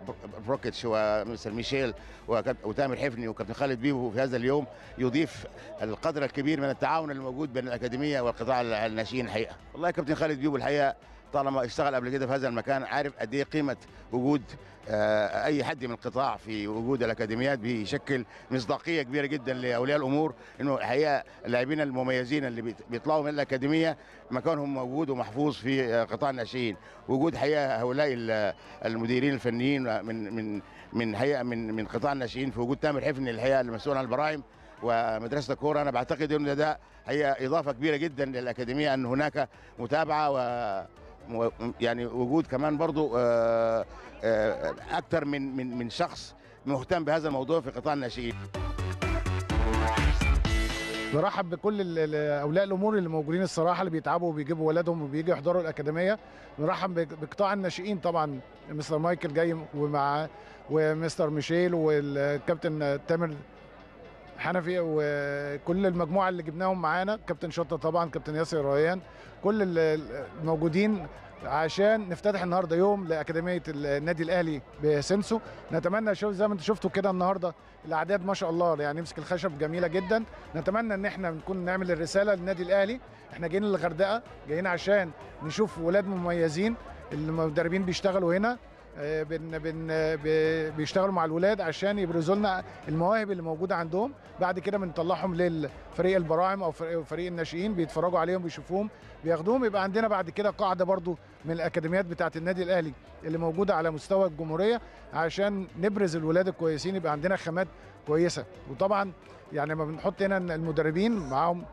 بروكيتش ومستر ميشيل وتامر حفني وكابتن خالد بيبو في هذا اليوم يضيف القدر الكبير من التعاون الموجود بين الاكاديميه والقطاع الناشئين الحقيقه والله كابتن خالد بيبو الحقيقه طالما اشتغل قبل كده في هذا المكان عارف قد ايه قيمه وجود آه، اي حد من القطاع في وجود الاكاديميات بيشكل مصداقيه كبيره جدا لاولياء الامور انه الحقيقه اللاعبين المميزين اللي بيطلعوا من الاكاديميه مكانهم موجود ومحفوظ في آه، قطاع الناشئين وجود حقيقه هؤلاء المديرين الفنيين من من من حقيقه من من قطاع الناشئين في وجود تامر حفني الحقيقه المسؤول عن البرايم ومدرسه الكوره انا بعتقد ان ده هي اضافه كبيره جدا للاكاديميه ان هناك متابعه و يعني وجود كمان برضو آه، آه، اكتر من من من شخص مهتم بهذا الموضوع في قطاع الناشئين نرحب بكل اولياء الامور اللي موجودين الصراحه اللي بيتعبوا وبيجيبوا ولادهم وبييجوا يحضروا الاكاديميه نرحب بقطاع الناشئين طبعا مستر مايكل جاي ومع ومستر ميشيل والكابتن تامر حنفي وكل المجموعه اللي جبناهم معانا كابتن شطه طبعا كابتن ياسر ريان كل الموجودين عشان نفتتح النهارده يوم لاكاديميه النادي الاهلي بسنسو نتمنى شوف زي ما انتم شفتوا كده النهارده الاعداد ما شاء الله يعني نمسك الخشب جميله جدا نتمنى ان احنا نكون نعمل الرساله للنادي الاهلي احنا جايين للغردقه جايين عشان نشوف ولاد مميزين المدربين بيشتغلوا هنا آه، بن بن بيشتغلوا مع الولاد عشان يبرزوا لنا المواهب اللي موجوده عندهم بعد كده بنطلعهم للفريق البراعم او فريق الناشئين بيتفرجوا عليهم بيشوفوهم بياخدوهم يبقى عندنا بعد كده قاعده برضو من الاكاديميات بتاعه النادي الاهلي اللي موجوده على مستوى الجمهوريه عشان نبرز الولاد الكويسين يبقى عندنا خامات كويسه وطبعا يعني ما بنحط هنا المدربين معاهم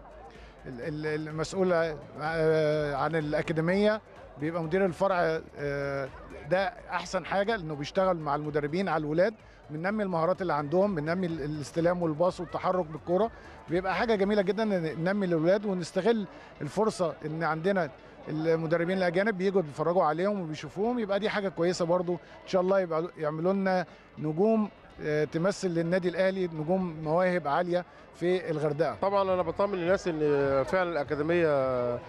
المسؤول آه، عن الاكاديميه بيبقى مدير الفرع آه، ده احسن حاجه لانه بيشتغل مع المدربين على الولاد بننمي المهارات اللي عندهم بننمي الاستلام والباص والتحرك بالكوره بيبقى حاجه جميله جدا ننمي الاولاد ونستغل الفرصه ان عندنا المدربين الاجانب بييجوا بيتفرجوا عليهم وبيشوفوهم يبقى دي حاجه كويسه برضو ان شاء الله يبقى يعملوا لنا نجوم آه، تمثل للنادي الاهلي نجوم مواهب عاليه في الغردقه طبعا انا بطمن الناس ان فعلا الاكاديميه آه،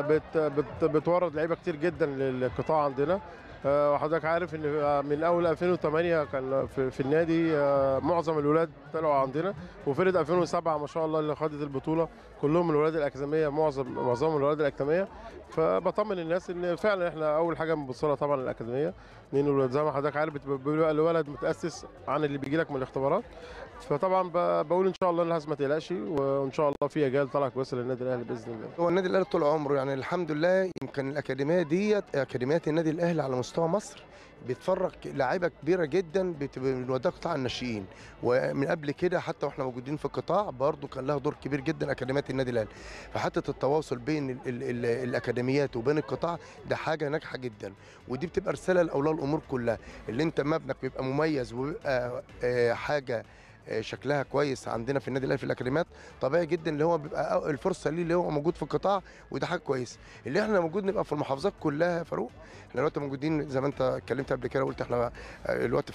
بت بت بتورد لعيبه كتير جدا للقطاع عندنا آه، وحضرتك عارف ان آه، من اول 2008 كان في, النادي آه، معظم الولاد طلعوا عندنا وفرقه 2007 ما شاء الله اللي خدت البطوله كلهم الولاد الاكاديميه معظم معظمهم الولاد الاكاديميه فبطمن الناس ان فعلا احنا اول حاجه بنبص لها طبعا الاكاديميه لان زي ما حضرتك عارف بيبقى الولد متاسس عن اللي بيجي لك من الاختبارات فطبعا بقول ان شاء الله الناس ما تقلقش وان شاء الله في اجيال طالعه كويسه للنادي الاهلي باذن الله. هو النادي الاهلي طول عمره يعني الحمد لله يمكن الاكاديميه ديت اكاديميات النادي الاهلي على مستوى مصر بيتفرج لعيبه كبيره جدا بنوديها قطاع الناشئين ومن قبل كده حتى واحنا موجودين في القطاع برضو كان لها دور كبير جدا اكاديميات النادي الاهلي فحته التواصل بين الـ الـ الـ الاكاديميات وبين القطاع ده حاجه ناجحه جدا ودي بتبقى رساله لاولياء الامور كلها اللي انت مبنك بيبقى مميز وبيبقى آه، آه، حاجه آه، شكلها كويس عندنا في النادي الاهلي في الاكاديميات طبيعي جدا اللي هو بيبقى الفرصه ليه اللي هو موجود في القطاع وده حاجه كويسه اللي احنا موجود نبقى في المحافظات كلها يا فاروق احنا دلوقتي موجودين زي ما انت اتكلمت قبل كده وقلت احنا آه، الوقت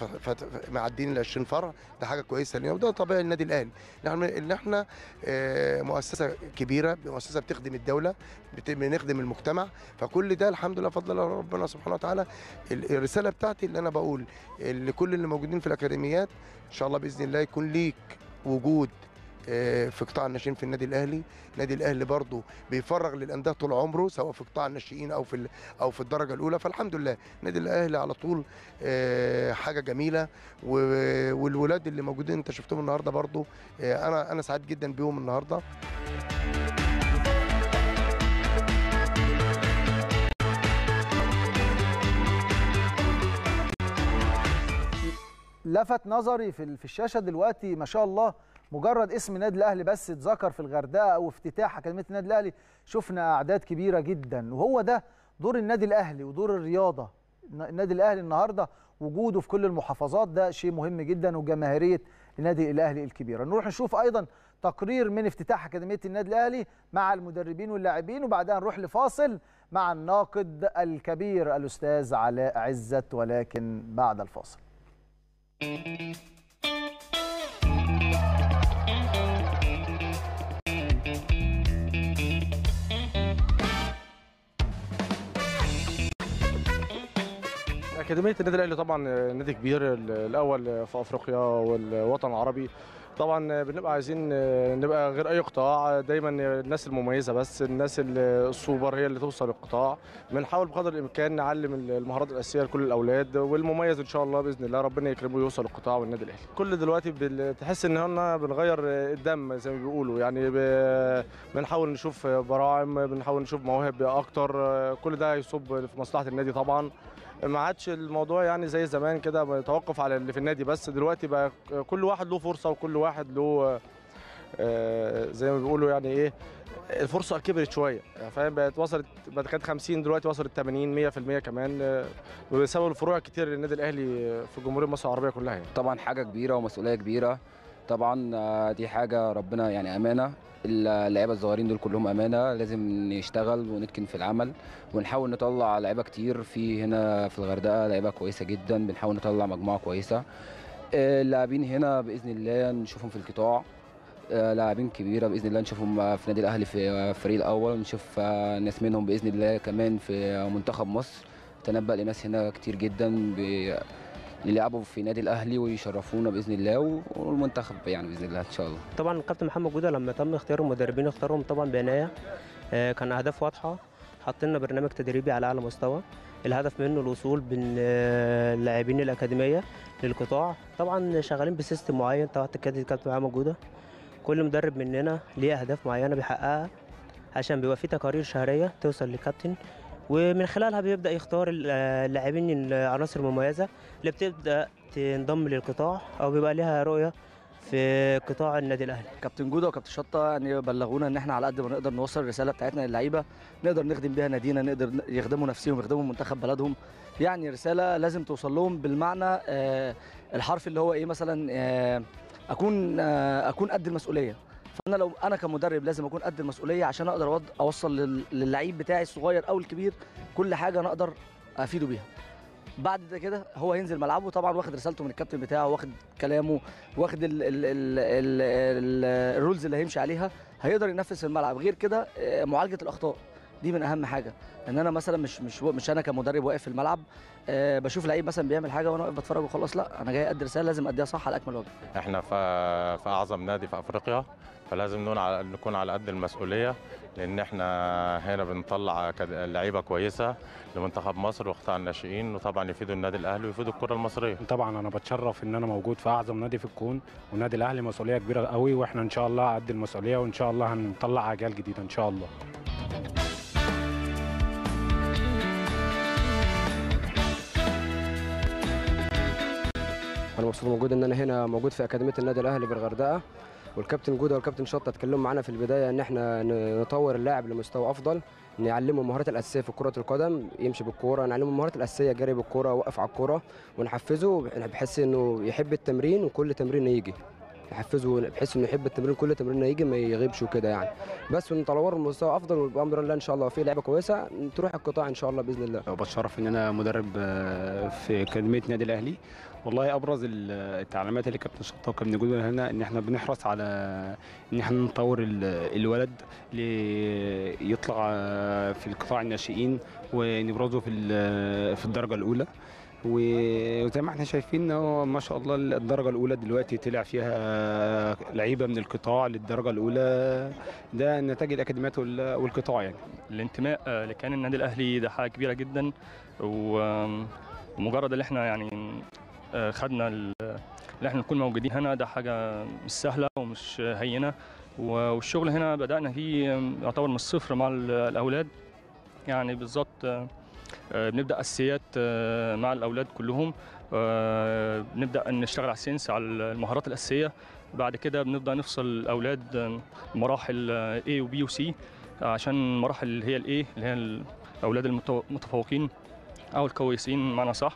معديين ال 20 فرع ده حاجه كويسه لنا وده طبيعي النادي الاهلي ان احنا آه، مؤسسه كبيره مؤسسه بتخدم الدوله بنخدم المجتمع فكل ده الحمد لله فضل الله ربنا سبحانه وتعالى الرساله بتاعتي اللي انا بقول لكل اللي موجودين في الاكاديميات ان شاء الله باذن الله يكون ليك وجود آه، في قطاع الناشئين في النادي الاهلي النادي الاهلي برضه بيفرغ للانديه طول عمره سواء في قطاع الناشئين او في او في الدرجه الاولى فالحمد لله النادي الاهلي على طول آه، حاجه جميله والولاد اللي موجودين انت شفتهم النهارده برضه آه، انا انا سعيد جدا بيهم النهارده لفت نظري في الشاشه دلوقتي ما شاء الله مجرد اسم النادي الاهلي بس اتذكر في الغردقه او افتتاح اكاديميه النادي الاهلي شفنا اعداد كبيره جدا وهو ده دور النادي الاهلي ودور الرياضه النادي الاهلي النهارده وجوده في كل المحافظات ده شيء مهم جدا وجماهيريه النادي الاهلي الكبيره نروح نشوف ايضا تقرير من افتتاح اكاديميه النادي الاهلي مع المدربين واللاعبين وبعدها نروح لفاصل مع الناقد الكبير الاستاذ علاء عزت ولكن بعد الفاصل اكاديميه النادي الاهلي طبعا نادي كبير الاول في افريقيا والوطن العربي طبعا بنبقى عايزين نبقى غير اي قطاع دايما الناس المميزه بس الناس السوبر هي اللي توصل القطاع بنحاول بقدر الامكان نعلم المهارات الاساسيه لكل الاولاد والمميز ان شاء الله باذن الله ربنا يكرمه يوصل القطاع والنادي الاهلي كل دلوقتي بتحس ان احنا بنغير الدم زي ما بيقولوا يعني بنحاول نشوف براعم بنحاول نشوف مواهب اكتر كل ده هيصب في مصلحه النادي طبعا ما عادش الموضوع يعني زي زمان كده بيتوقف على اللي في النادي بس دلوقتي بقى كل واحد له فرصه وكل واحد له آه، زي ما بيقولوا يعني ايه الفرصه كبرت شويه يعني فاهم بقت وصلت بقت كانت 50 دلوقتي وصلت 80 100% كمان آه، بسبب الفروع كتير للنادي الاهلي في جمهوريه مصر العربيه كلها يعني. طبعا حاجه كبيره ومسؤوليه كبيره طبعا آه، دي حاجه ربنا يعني امانه اللعيبه الصغيرين دول كلهم امانه لازم نشتغل ونتكن في العمل ونحاول نطلع لعيبه كتير في هنا في الغردقه لعيبه كويسه جدا بنحاول نطلع مجموعه كويسه آه، اللاعبين هنا باذن الله نشوفهم في القطاع آه، لاعبين كبيره باذن الله نشوفهم في نادي الاهلي في الفريق الاول نشوف ناس منهم باذن الله كمان في منتخب مصر تنبأ لناس هنا كتير جدا ب اللي لعبوا في نادي الاهلي ويشرفونا باذن الله والمنتخب يعني باذن الله ان شاء الله طبعا كابتن محمد جوده لما تم اختيار المدربين اختارهم طبعا بعنايه آه، كان اهداف واضحه لنا برنامج تدريبي على اعلى مستوى الهدف منه الوصول بين آه، اللاعبين الاكاديميه للقطاع طبعا شغالين بسيستم معين تحت قياده كابتن محمد جوده كل مدرب مننا ليه اهداف معينه بيحققها عشان بيبقى في تقارير شهريه توصل للكابتن ومن خلالها بيبدا يختار اللاعبين العناصر المميزه اللي بتبدا تنضم للقطاع او بيبقى لها رؤيه في قطاع النادي الاهلي كابتن جوده وكابتن شطه يعني بلغونا ان احنا على قد ما نقدر نوصل الرساله بتاعتنا للعيبه نقدر نخدم بيها نادينا نقدر يخدموا نفسهم يخدموا منتخب بلدهم يعني رساله لازم توصل لهم بالمعنى آه، الحرف اللي هو ايه مثلا آه، اكون آه، اكون قد المسؤوليه فانا لو انا كمدرب لازم اكون قد المسؤوليه عشان اقدر اوصل للعيب بتاعي الصغير او الكبير كل حاجه انا اقدر افيده بيها بعد ده كده هو هينزل ملعبه طبعا واخد رسالته من الكابتن بتاعه واخد كلامه واخد الرولز اللي هيمشي عليها هيقدر ينفذ في الملعب غير كده آه، معالجه الاخطاء دي من اهم حاجه ان انا مثلا مش مش مش انا كمدرب واقف في الملعب أه بشوف لعيب مثلا بيعمل حاجه وانا واقف بتفرج وخلاص لا انا جاي ادي رساله لازم اديها صح على اكمل وجه احنا في في اعظم نادي في افريقيا فلازم نكون على قد المسؤوليه لان احنا هنا بنطلع لعيبه كويسه لمنتخب مصر وقطاع الناشئين وطبعا يفيدوا النادي الاهلي ويفيدوا الكره المصريه. طبعا انا بتشرف ان انا موجود في اعظم نادي في الكون والنادي الاهلي مسؤوليه كبيره قوي واحنا ان شاء الله قد المسؤوليه وان شاء الله هنطلع اجيال جديده ان شاء الله. انا مبسوط موجود ان انا هنا موجود في اكاديميه النادي الاهلي بالغردقه والكابتن جوده والكابتن شطه اتكلموا معانا في البدايه ان احنا نطور اللاعب لمستوى افضل نعلمه المهارات الاساسيه في كره القدم يمشي بالكوره نعلمه المهارات الاساسيه جري بالكوره وقف على الكوره ونحفزه بحيث انه يحب التمرين وكل تمرين يجي نحفزه بحيث انه يحب التمرين كل تمرين يجي ما يغيبش وكده يعني بس نطور المستوى افضل وبامر الله ان شاء الله في لعيبه كويسه تروح القطاع ان شاء الله باذن الله بتشرف ان انا مدرب آه، في اكاديميه النادي الاهلي والله ابرز التعليمات اللي كابتن نشطها وكابتن من هنا ان احنا بنحرص على ان احنا نطور الولد ليطلع في القطاع الناشئين ونبرزه في في الدرجه الاولى وزي ما احنا شايفين هو ما شاء الله الدرجه الاولى دلوقتي طلع فيها لعيبه من القطاع للدرجه الاولى ده نتاج الاكاديميات والقطاع يعني الانتماء لكان النادي الاهلي ده حاجه كبيره جدا ومجرد اللي احنا يعني آه، خدنا اللي احنا نكون موجودين هنا ده حاجه مش سهله ومش هينه والشغل هنا بدانا فيه يعتبر من الصفر مع الاولاد يعني بالظبط آه، آه، بنبدا اساسيات مع الاولاد كلهم بنبدا نشتغل على السينس على المهارات الاساسيه بعد كده بنبدا نفصل الاولاد مراحل A و B و C عشان المراحل اللي هي الايه اللي هي الاولاد المتفوقين او الكويسين معنا صح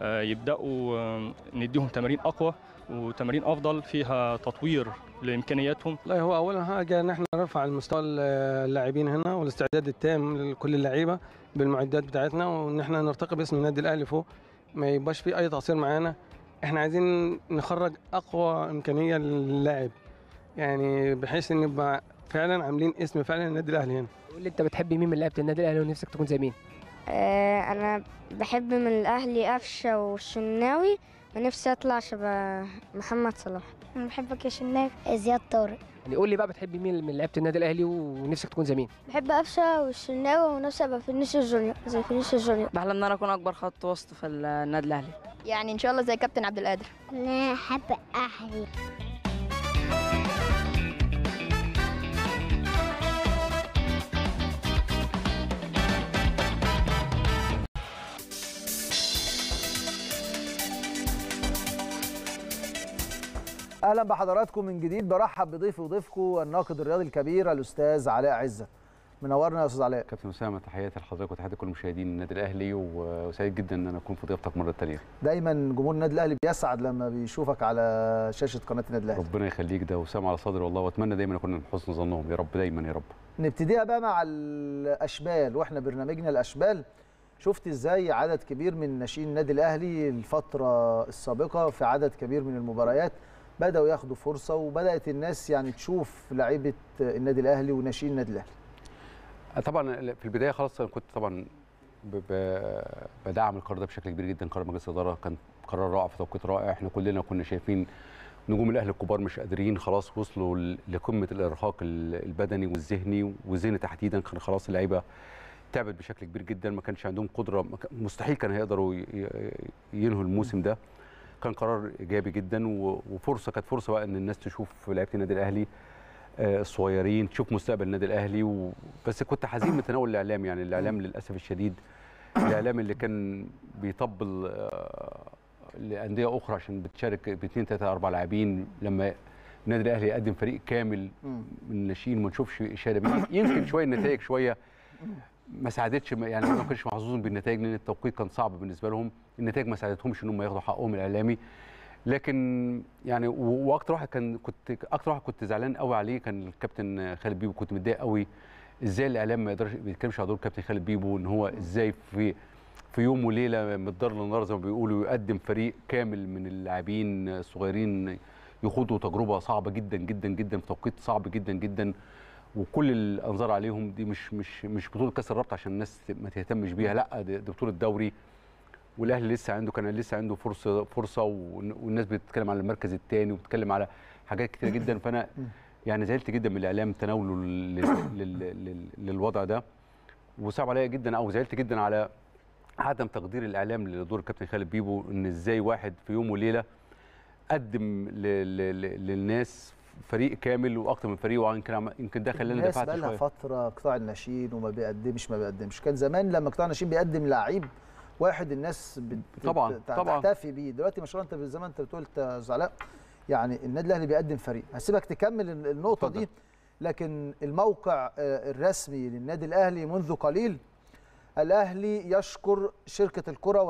آه، يبداوا آه، نديهم تمارين اقوى وتمارين افضل فيها تطوير لامكانياتهم لا هو اولا حاجه ان احنا نرفع المستوى اللاعبين هنا والاستعداد التام لكل اللعيبه بالمعدات بتاعتنا وان احنا نرتقي باسم النادي الاهلي فوق ما يبقاش في اي تقصير معانا احنا عايزين نخرج اقوى امكانيه للاعب يعني بحيث ان يبقى فعلا عاملين اسم فعلا النادي الاهلي هنا قول لي انت بتحب مين من لعيبه النادي الاهلي ونفسك تكون زي مين آه، أنا بحب من الأهلي قفشة والشناوي ونفسي أطلع شبه محمد صلاح أنا بحبك يا شناوي آه، زياد طارق يعني قول لي بقى بتحبي مين من لعيبه النادي الاهلي ونفسك تكون زي مين؟ بحب قفشه والشناوي ونفسي ابقى فينيسيوس جونيور زي فينيسيوس جونيور بحلم ان انا اكون اكبر خط وسط في النادي الاهلي يعني ان شاء الله زي كابتن عبد القادر انا احب اهلي اهلا بحضراتكم من جديد برحب بضيفي وضيفكم الناقد الرياضي الكبير الاستاذ علاء عزه منورنا يا استاذ علاء كابتن اسامه تحياتي لحضرتك وتحياتي لكل مشاهدين النادي الاهلي وسعيد جدا ان انا اكون في ضيافتك مره ثانيه دايما جمهور النادي الاهلي بيسعد لما بيشوفك على شاشه قناه النادي الاهلي ربنا يخليك ده وسام على صدري والله واتمنى دايما اكون من حسن ظنهم يا رب دايما يا رب نبتديها بقى مع الاشبال واحنا برنامجنا الاشبال شفت ازاي عدد كبير من ناشئين النادي الاهلي الفتره السابقه في عدد كبير من المباريات بداوا ياخدوا فرصه وبدات الناس يعني تشوف لعيبه النادي الاهلي وناشئين النادي الاهلي طبعا في البدايه خلاص انا كنت طبعا بدعم القرار ده بشكل كبير جدا قرار مجلس الاداره كان قرار رائع في توقيت رائع احنا كلنا كنا شايفين نجوم الاهلي الكبار مش قادرين خلاص وصلوا لقمه الارهاق البدني والذهني والذهني تحديدا كان خلاص اللعيبه تعبت بشكل كبير جدا ما كانش عندهم قدره مستحيل كانوا هيقدروا ينهوا الموسم ده كان قرار ايجابي جدا وفرصه كانت فرصه بقى ان الناس تشوف لعيبه النادي الاهلي آه، الصغيرين تشوف مستقبل النادي الاهلي و... بس كنت حزين من تناول الاعلام يعني الاعلام للاسف الشديد الاعلام اللي كان بيطبل آه، لانديه اخرى عشان بتشارك باثنين ثلاثه اربع لاعبين لما النادي الاهلي يقدم فريق كامل من الناشئين ما نشوفش اشاره بيه يمكن شويه النتائج شويه ما ساعدتش يعني ما كانش محظوظ بالنتائج لان التوقيت كان صعب بالنسبه لهم النتائج ما ساعدتهمش ان هم ياخدوا حقهم الاعلامي لكن يعني واكتر واحد كان كنت اكتر واحد كنت زعلان قوي عليه كان الكابتن خالد بيبو كنت متضايق قوي ازاي الاعلام ما يقدرش ما يتكلمش على دور الكابتن خالد بيبو ان هو ازاي في في يوم وليله من الدار للنار زي ما بيقولوا يقدم فريق كامل من اللاعبين الصغيرين يخوضوا تجربه صعبه جدا جدا جدا في توقيت صعب جدا جدا وكل الانظار عليهم دي مش مش مش بطوله كاس الرابطه عشان الناس ما تهتمش بيها لا دي بطوله دوري والاهلي لسه عنده كان لسه عنده فرصه فرصه والناس بتتكلم على المركز الثاني وبتتكلم على حاجات كتير جدا فانا يعني زعلت جدا من الاعلام تناوله للوضع ده وصعب عليا جدا او زعلت جدا على عدم تقدير الاعلام لدور كابتن خالد بيبو ان ازاي واحد في يوم وليله قدم للناس فريق كامل واكتر من فريق ويمكن يمكن ده خلاني دفعت شويه بقى فتره قطاع الناشئين وما بيقدمش ما بيقدمش كان زمان لما قطاع الناشئين بيقدم لعيب واحد الناس بت... طبعا طبعا تحتفي بيه دلوقتي ما شاء الله انت زي ما انت بتقول زعلاء يعني النادي الاهلي بيقدم فريق هسيبك تكمل النقطه فضل. دي لكن الموقع آه، الرسمي للنادي الاهلي منذ قليل الاهلي يشكر شركه الكره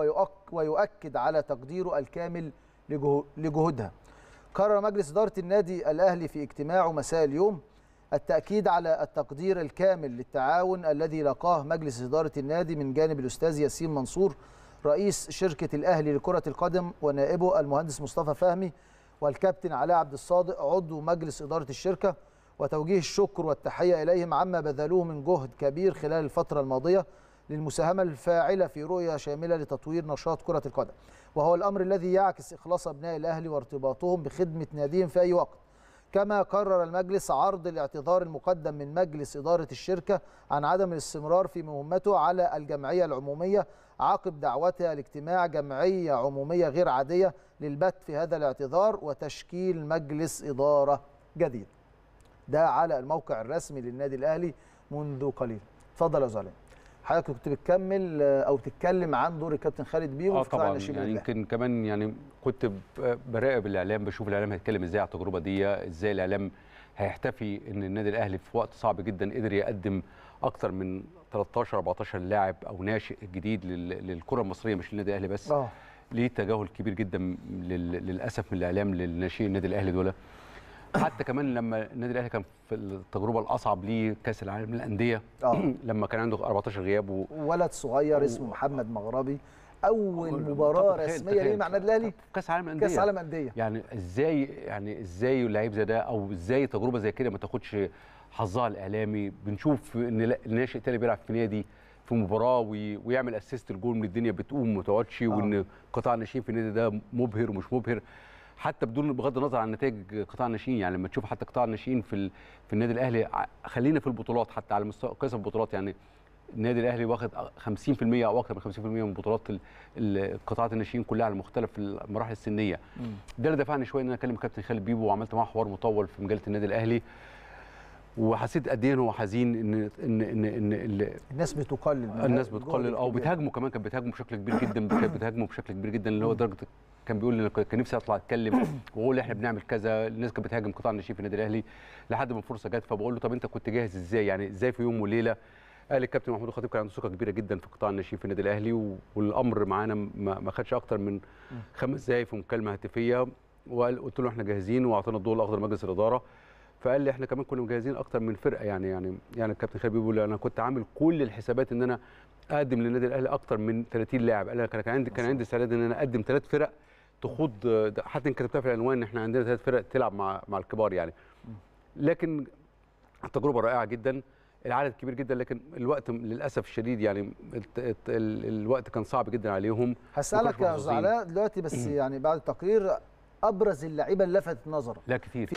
ويؤكد على تقديره الكامل لجهودها قرر مجلس إدارة النادي الأهلي في اجتماعه مساء اليوم التأكيد على التقدير الكامل للتعاون الذي لقاه مجلس إدارة النادي من جانب الأستاذ ياسين منصور رئيس شركة الأهلي لكرة القدم ونائبه المهندس مصطفى فهمي والكابتن علاء عبد الصادق عضو مجلس إدارة الشركة وتوجيه الشكر والتحية إليهم عما بذلوه من جهد كبير خلال الفترة الماضية للمساهمة الفاعلة في رؤية شاملة لتطوير نشاط كرة القدم وهو الأمر الذي يعكس إخلاص أبناء الأهلي وارتباطهم بخدمة ناديهم في أي وقت كما قرر المجلس عرض الاعتذار المقدم من مجلس إدارة الشركة عن عدم الاستمرار في مهمته على الجمعية العمومية عقب دعوتها لاجتماع جمعية عمومية غير عادية للبت في هذا الاعتذار وتشكيل مجلس إدارة جديد ده على الموقع الرسمي للنادي الأهلي منذ قليل تفضل يا حضرتك كنت بتكمل آه، او بتتكلم عن دور الكابتن خالد بيهم آه طبعا يعني يمكن كمان يعني كنت براقب الاعلام بشوف الاعلام هيتكلم ازاي على التجربه دي ازاي الاعلام هيحتفي ان النادي الاهلي في وقت صعب جدا قدر يقدم اكثر من 13 14 لاعب او ناشئ جديد للكره المصريه مش للنادي الاهلي بس آه. ليه تجاهل كبير جدا للاسف من الاعلام للناشئين النادي الاهلي دول حتى كمان لما النادي الاهلي كان في التجربه الاصعب ليه كاس العالم للانديه آه. لما كان عنده 14 غياب و... ولد صغير اسمه محمد آه. مغربي اول مباراه رسميه ليه مع النادي الاهلي كاس عالم الانديه كاس عالم الانديه يعني ازاي يعني ازاي اللعيب زي ده او ازاي تجربه زي كده ما تاخدش حظها الاعلامي بنشوف ان ناشئ تاني بيلعب في نادي في مباراه ويعمل اسيست الجول من الدنيا بتقوم ما تقعدش آه. وان قطاع الناشئين في النادي ده مبهر ومش مبهر حتى بدون بغض النظر عن نتائج قطاع الناشئين يعني لما تشوف حتى قطاع الناشئين في في النادي الاهلي خلينا في البطولات حتى على مستوى قياس البطولات يعني النادي الاهلي واخد 50% او اكثر من 50% من بطولات قطاعات الناشئين كلها على مختلف المراحل السنيه ده اللي دفعني شويه ان انا اكلم كابتن خالد بيبو وعملت معاه حوار مطول في مجله النادي الاهلي وحسيت قد ايه هو حزين ان ان ان, إن الناس بتقلل الناس بتقلل او بتهاجمه كمان كانت بتهاجمه بشكل كبير جدا كانت بتهاجمه بشكل كبير جدا اللي هو درجه كان بيقول لي كان نفسي اطلع اتكلم واقول احنا بنعمل كذا الناس كانت بتهاجم قطاع الناشئين في النادي الاهلي لحد ما الفرصه جت فبقول له طب انت كنت جاهز ازاي يعني ازاي في يوم وليله قال الكابتن محمود الخطيب كان عنده ثقه كبيره جدا في قطاع الناشئين في النادي الاهلي والامر معانا ما خدش اكتر من خمس دقائق في مكالمه هاتفيه وقال قلت له احنا جاهزين واعطانا الضوء الاخضر لمجلس الاداره فقال لي احنا كمان كنا مجهزين اكتر من فرقه يعني يعني يعني الكابتن خالد بيقول انا كنت عامل كل الحسابات ان انا اقدم للنادي الاهلي اكتر من 30 لاعب قال لك انا كان عندي كان عندي استعداد ان انا اقدم ثلاث فرق تخوض حتى كتبتها في العنوان ان احنا عندنا ثلاث فرق تلعب مع مع الكبار يعني لكن التجربه رائعه جدا العدد كبير جدا لكن الوقت للاسف الشديد يعني الوقت كان صعب جدا عليهم هسالك يا استاذ علاء دلوقتي بس يعني بعد التقرير ابرز اللعيبه اللي لفتت نظرك لا كتير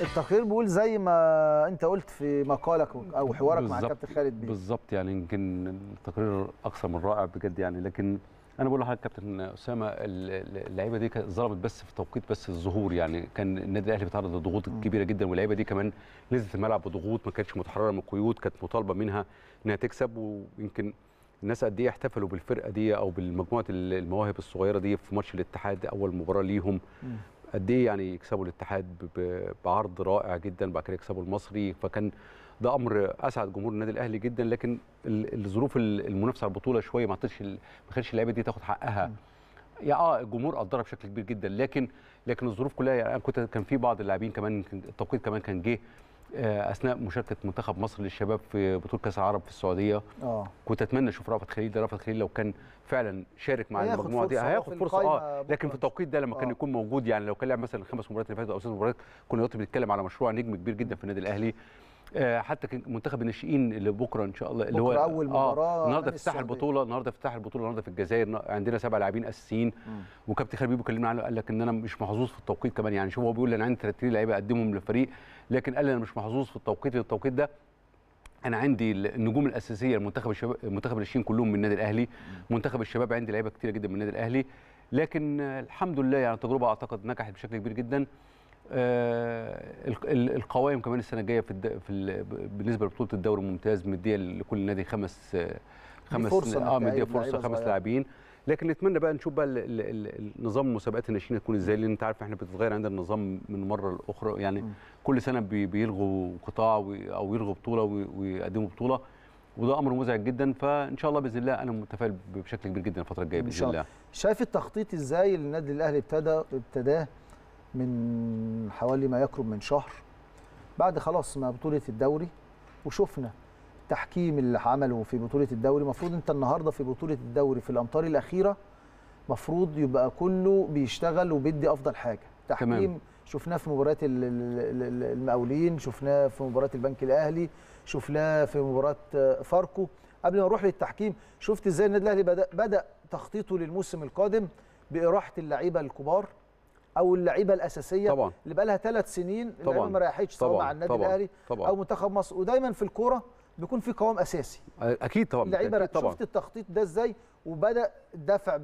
التقرير بيقول زي ما انت قلت في مقالك او حوارك مع الكابتن خالد بيه بالظبط يعني يمكن التقرير اكثر من رائع بجد يعني لكن انا بقول لحضرتك كابتن اسامه اللعيبه دي كانت ظلمت بس في توقيت بس الظهور يعني كان النادي الاهلي بيتعرض لضغوط كبيره جدا واللعيبه دي كمان نزلت الملعب بضغوط ما كانتش متحرره من القيود كانت مطالبه منها انها تكسب ويمكن الناس قد ايه احتفلوا بالفرقه دي او بالمجموعه المواهب الصغيره دي في ماتش الاتحاد اول مباراه ليهم قد ايه يعني يكسبوا الاتحاد بعرض رائع جدا بعد كده يكسبوا المصري فكان ده امر اسعد جمهور النادي الاهلي جدا لكن الظروف المنافسه على البطوله شويه ما عطتش ما خلتش اللعيبه دي تاخد حقها م. يا اه الجمهور قدرها بشكل كبير جدا لكن لكن الظروف كلها يعني انا كنت كان في بعض اللاعبين كمان التوقيت كمان كان جه آه، اثناء مشاركه منتخب مصر للشباب في بطوله كاس العرب في السعوديه اه كنت اتمنى اشوف رافت خليل ده رافت خليل لو كان فعلا شارك مع المجموعه دي هياخد فرصه اه لكن في التوقيت ده لما أوه. كان آه. يكون موجود يعني لو كان لعب مثلا الخمس مباريات اللي فاتت او ست مباريات كنا دلوقتي بنتكلم على مشروع نجم كبير جدا في النادي الاهلي آه، حتى منتخب الناشئين اللي بكره ان شاء الله اللي هو اول آه، مباراه آه النهارده افتتاح البطوله النهارده افتتاح البطوله النهارده في الجزائر عندنا سبع لاعبين اساسيين وكابتن خالد بيبو كلمنا عنه قال لك ان انا مش محظوظ في التوقيت كمان يعني شوف هو بيقول انا عندي 30 لعيبه اقدمهم للفريق لكن قال انا مش محظوظ في التوقيت التوقيت ده انا عندي النجوم الاساسيه المنتخب الشباب منتخب الناشئين كلهم من النادي الاهلي منتخب الشباب عندي لعيبه كتيره جدا من النادي الاهلي لكن الحمد لله يعني التجربه اعتقد نجحت بشكل كبير جدا آه، القوائم كمان السنه الجايه في, الد... في ال... بالنسبه لبطوله الدوري الممتاز مديه لكل نادي خمس خمس فرصه اه مديه فرصه خمس لاعبين لكن نتمنى بقى نشوف بقى نظام مسابقات الناشئين تكون ازاي لان انت عارف احنا بتتغير عندنا النظام من مره لاخرى يعني م. كل سنه بيلغوا قطاع او يلغوا بطوله ويقدموا بطوله وده امر مزعج جدا فان شاء الله باذن الله انا متفائل بشكل كبير جدا الفتره الجايه باذن الله شايف التخطيط ازاي للنادي الاهلي ابتدى ابتداه من حوالي ما يقرب من شهر بعد خلاص ما بطوله الدوري وشفنا التحكيم اللي عمله في بطوله الدوري المفروض انت النهارده في بطوله الدوري في الامطار الاخيره مفروض يبقى كله بيشتغل وبيدي افضل حاجه تحكيم تمام. شفناه في مباراه المقاولين شفناه في مباراه البنك الاهلي شفناه في مباراه آه، فاركو قبل ما اروح للتحكيم شفت ازاي النادي الاهلي بدا بدا تخطيطه للموسم القادم بإراحة اللعيبة الكبار او اللعيبه الاساسيه طبعا. اللي بقى لها ثلاث سنين طبعا ما ريحتش سواء مع النادي الاهلي او منتخب مصر ودايما في الكوره بيكون في قوام اساسي اكيد طبعا اللعيبه طبعا. شفت التخطيط ده ازاي وبدا الدفع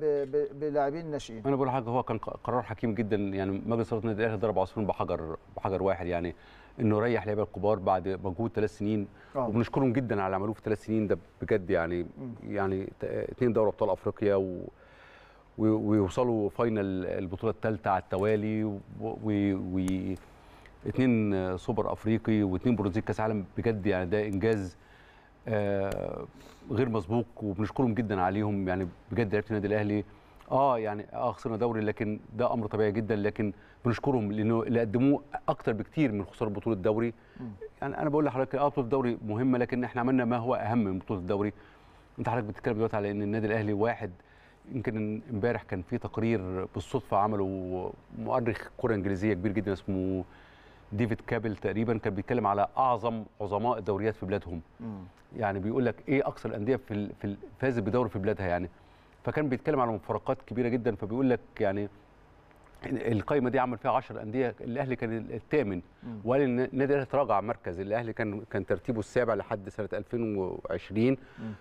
بلاعبين ناشئين انا بقول حاجه هو كان قرار حكيم جدا يعني مجلس اداره النادي الاهلي ضرب عصفورين بحجر بحجر واحد يعني انه ريح لعيبه الكبار بعد مجهود ثلاث سنين أوه. وبنشكرهم جدا على اللي عملوه في ثلاث سنين ده بجد يعني م. يعني اثنين دوري ابطال افريقيا و ويوصلوا فاينل البطوله الثالثه على التوالي و, و... سوبر افريقي واثنين برونزيه كاس عالم بجد يعني ده انجاز آه، غير مسبوق وبنشكرهم جدا عليهم يعني بجد لعيبه النادي الاهلي اه يعني اه خسرنا دوري لكن ده امر طبيعي جدا لكن بنشكرهم لانه اللي قدموه اكتر بكتير من خساره بطوله الدوري يعني انا بقول لحضرتك اه بطوله الدوري مهمه لكن احنا عملنا ما هو اهم من بطوله الدوري انت حضرتك بتتكلم دلوقتي على ان النادي الاهلي واحد يمكن امبارح كان في تقرير بالصدفه عمله مؤرخ كره انجليزيه كبير جدا اسمه ديفيد كابل تقريبا كان بيتكلم على اعظم عظماء الدوريات في بلادهم م. يعني بيقول لك ايه اكثر الانديه في فازت بدوري في بلادها يعني فكان بيتكلم على مفارقات كبيره جدا فبيقول لك يعني القايمه دي عمل فيها 10 انديه الاهلي كان الثامن وقال ان النادي الاهلي تراجع مركز الاهلي كان كان ترتيبه السابع لحد سنه 2020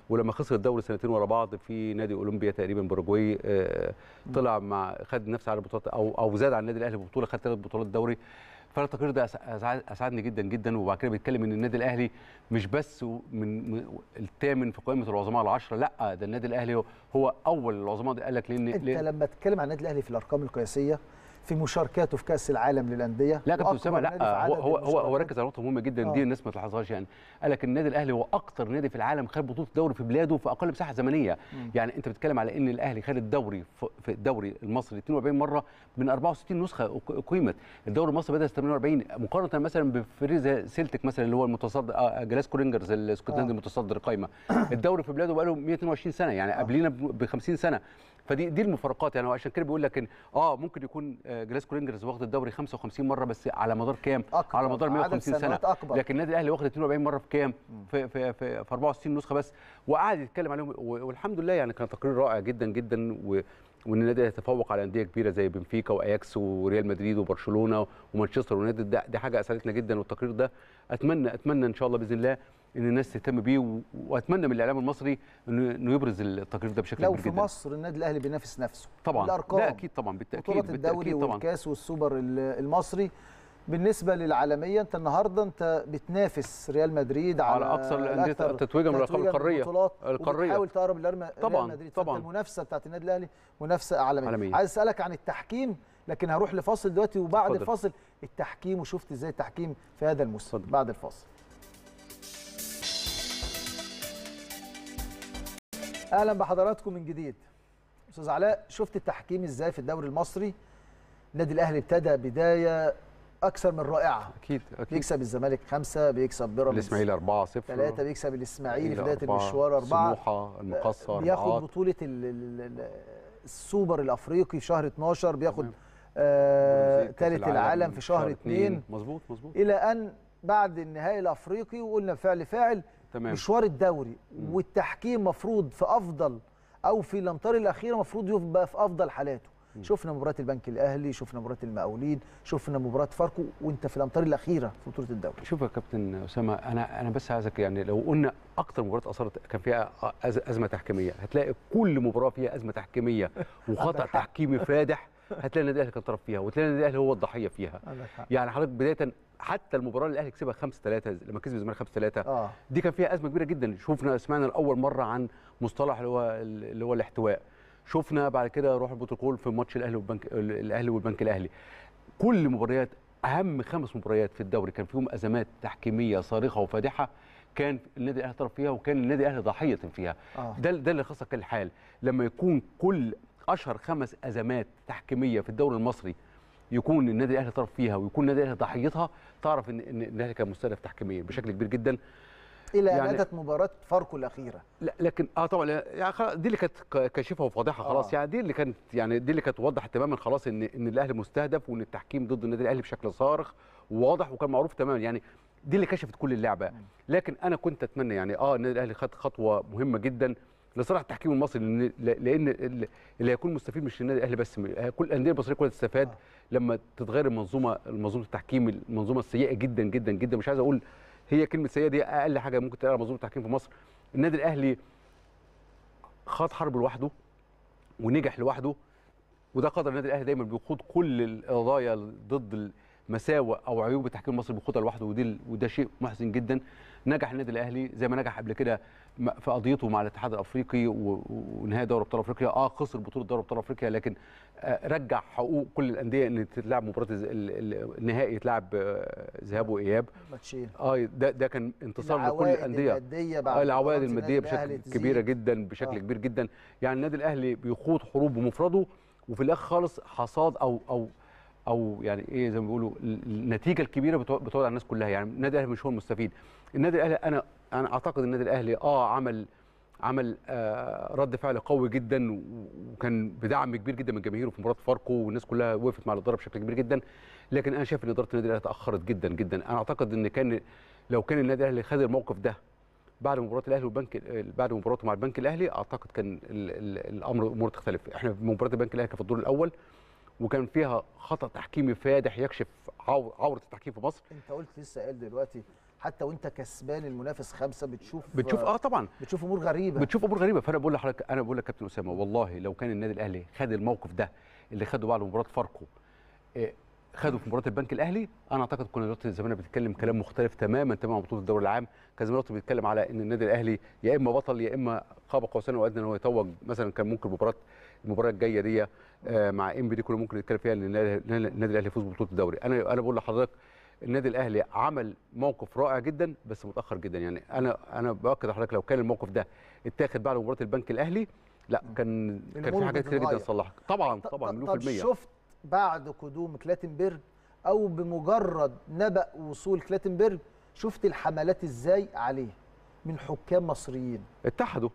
ولما خسر الدوري سنتين ورا بعض في نادي اولمبيا تقريبا باراجواي آه، طلع مع خد نفس عدد البطولات او او زاد عن النادي الاهلي ببطوله خد ثلاث بطولات دوري فرق التقرير ده اسعدني جدا جدا وبعد كده بيتكلم ان النادي الاهلي مش بس من الثامن في قائمه العظماء العشره لا ده النادي الاهلي هو اول العظماء دي قال لك لان انت لما تتكلم عن النادي الاهلي في الارقام القياسيه في مشاركاته في كاس العالم للانديه لا كابتن اسامه لا هو هو هو, هو ركز على نقطه مهمه جدا آه. دي الناس ما تلاحظهاش يعني قال لك النادي الاهلي هو اكتر نادي في العالم خد بطوله دوري في بلاده في اقل مساحه زمنيه م. يعني انت بتتكلم على ان الاهلي خد الدوري في الدوري المصري 42 مره من 64 نسخه قيمت الدوري المصري بدا 48 مقارنه مثلا بفريزا سيلتك مثلا اللي هو المتصدر آه، آه، جلاس كورينجرز الاسكتلندي آه. المتصدر قايمه الدوري في بلاده بقى له 122 سنه يعني آه. قبلينا ب 50 سنه فدي دي المفارقات يعني عشان كده بيقول لك ان اه ممكن يكون آه، جلاسكو رينجرز واخد الدوري 55 مره بس على مدار كام؟ أكبر. على مدار 150 سنه أكبر. لكن النادي الاهلي واخد 42 مره في كام؟ في, في, في, في 64 نسخه بس وقعد يتكلم عليهم والحمد لله يعني كان تقرير رائع جدا جدا وان النادي يتفوق على انديه كبيره زي بنفيكا واياكس وريال مدريد وبرشلونه ومانشستر يونايتد ده دي حاجه اسعدتنا جدا والتقرير ده اتمنى اتمنى ان شاء الله باذن الله ان الناس تهتم بيه واتمنى من الاعلام المصري انه يبرز التقرير ده بشكل كبير لو في جداً. مصر النادي الاهلي بينافس نفسه طبعا الارقام لا اكيد طبعا بالتاكيد بطوله الدوري بالتأكيد طبعًا. والكاس والسوبر المصري بالنسبه للعالميه انت النهارده انت بتنافس ريال مدريد على, على اكثر الانديه تتويجا من الارقام القاريه القاريه بتحاول تقرب لريال طبعا مدريد طبعا المنافسه بتاعت النادي الاهلي منافسه عالميه, عالمية. عايز اسالك عن التحكيم لكن هروح لفاصل دلوقتي وبعد فضل. الفاصل التحكيم وشفت ازاي التحكيم في هذا الموسم بعد الفاصل اهلا بحضراتكم من جديد استاذ علاء شفت التحكيم ازاي في الدوري المصري النادي الاهلي ابتدى بدايه اكثر من رائعه اكيد اكيد بيكسب الزمالك خمسه بيكسب بيراميدز الاسماعيلي 4 0 ثلاثه بيكسب الاسماعيلي في بدايه المشوار اربعه سموحه المقصه بياخد بطوله السوبر الافريقي في شهر 12 بياخد ثالث آه العالم, في شهر 2 مظبوط مظبوط الى ان بعد النهائي الافريقي وقلنا فعل فاعل تمام. مشوار الدوري والتحكيم مفروض في افضل او في الامطار الاخيره مفروض يبقى في افضل حالاته شفنا مباراه البنك الاهلي شفنا مباراه المقاولين شفنا مباراه فاركو وانت في الامتار الاخيره في بطوله الدوري شوف يا كابتن اسامه انا انا بس عايزك يعني لو قلنا اكتر مباراه اثرت كان فيها ازمه تحكيميه هتلاقي كل مباراه فيها ازمه تحكيميه وخطا تحكيمي فادح هتلاقي النادي الاهلي كان طرف فيها وتلاقي النادي الاهلي هو الضحيه فيها يعني حضرتك بدايه حتى المباراه اللي الاهلي كسبها 5 3 لما كسب الزمالك 5 3 آه. دي كان فيها ازمه كبيره جدا شفنا سمعنا لاول مره عن مصطلح اللي هو اللي هو الاحتواء شفنا بعد كده روح البروتوكول في ماتش الاهلي والبنك الاهلي والبنك الاهلي كل مباريات اهم خمس مباريات في الدوري كان فيهم ازمات تحكيميه صارخه وفادحه كان النادي الاهلي طرف فيها وكان النادي الاهلي ضحيه فيها آه. ده ده اللي خصك الحال لما يكون كل اشهر خمس ازمات تحكيميه في الدوري المصري يكون النادي الاهلي طرف فيها ويكون النادي الاهلي ضحيتها تعرف ان النادي كان مستهدف تحكيميا بشكل كبير جدا الى يعني ان اتت مباراه فاركو الاخيره لا لكن اه طبعا يعني دي اللي كانت كاشفه وفاضحه آه. خلاص آه. يعني دي اللي كانت يعني دي اللي كانت توضح تماما خلاص ان ان الاهلي مستهدف وان التحكيم ضد النادي الاهلي بشكل صارخ وواضح وكان معروف تماما يعني دي اللي كشفت كل اللعبه لكن انا كنت اتمنى يعني اه النادي الاهلي خد خطوه مهمه جدا لصالح التحكيم المصري لان لان اللي هيكون مستفيد مش النادي الاهلي بس كل الانديه المصريه كلها تستفاد آه. لما تتغير المنظومه المنظومه التحكيم المنظومه السيئه جدا جدا جدا مش عايز اقول هي كلمه سيئه دي اقل حاجه ممكن تلاقيها منظومه التحكيم في مصر النادي الاهلي خاض حرب لوحده ونجح لوحده وده قدر النادي الاهلي دايما بيخوض كل القضايا ضد مساوئ او عيوب التحكيم المصري بخطى لوحده ودي وده شيء محزن جدا نجح النادي الاهلي زي ما نجح قبل كده في قضيته مع الاتحاد الافريقي ونهائي دوري ابطال افريقيا اه خسر بطوله دوري ابطال افريقيا لكن آه، رجع حقوق كل الانديه ان تلعب مباراه النهائي يتلعب آه، ذهاب واياب ماتشين إيه؟ اه ده ده كان انتصار لكل الانديه العوائد آه العوائد الماديه بشكل كبيره جدا بشكل آه. كبير جدا يعني النادي الاهلي بيخوض حروب بمفرده وفي الاخر خالص حصاد او او او يعني ايه زي ما بيقولوا النتيجه الكبيره بتقعد على الناس كلها يعني النادي الاهلي مش هو المستفيد النادي الاهلي انا انا اعتقد النادي الاهلي اه عمل عمل آه رد فعل قوي جدا وكان بدعم كبير جدا من جماهيره في مباراه فاركو والناس كلها وقفت مع الاداره بشكل كبير جدا لكن انا شايف ان اداره النادي الاهلي اتاخرت جدا جدا انا اعتقد ان كان لو كان النادي الاهلي خد الموقف ده بعد مباراه الاهلي والبنك بعد مباراته مع البنك الاهلي اعتقد كان الامر امور تختلف احنا في مباراه البنك الاهلي كان في الدور الاول وكان فيها خطا تحكيمي فادح يكشف عوره التحكيم في مصر انت قلت لسه قال دلوقتي حتى وانت كسبان المنافس خمسه بتشوف بتشوف اه طبعا بتشوف امور غريبه بتشوف امور غريبه فانا بقول لحضرتك انا بقول لك كابتن اسامه والله لو كان النادي الاهلي خد الموقف ده اللي خده بعد مباراه فاركو آه، خدوا في مباراه البنك الاهلي انا اعتقد كنا دلوقتي زمان بنتكلم كلام مختلف تماما تماما عن بطوله الدوري العام كان زمان بيتكلم على ان النادي الاهلي يا اما بطل يا اما قاب قوسين وادنى ان هو يتوج مثلا كان ممكن مباراه المباراه الجايه دي آه، مع ام بي دي كله ممكن نتكلم فيها ان النادي الاهلي يفوز ببطوله الدوري انا انا بقول لحضرتك النادي الاهلي عمل موقف رائع جدا بس متاخر جدا يعني انا انا باكد لحضرتك لو كان الموقف ده اتاخد بعد مباراه البنك الاهلي لا كان كان في حاجات كتير جدا تصلحها طبعا طبعا مليون في المية شفت بعد قدوم كلاتنبرج او بمجرد نبأ وصول كلاتنبرج شفت الحملات ازاي عليه من حكام مصريين اتحدوا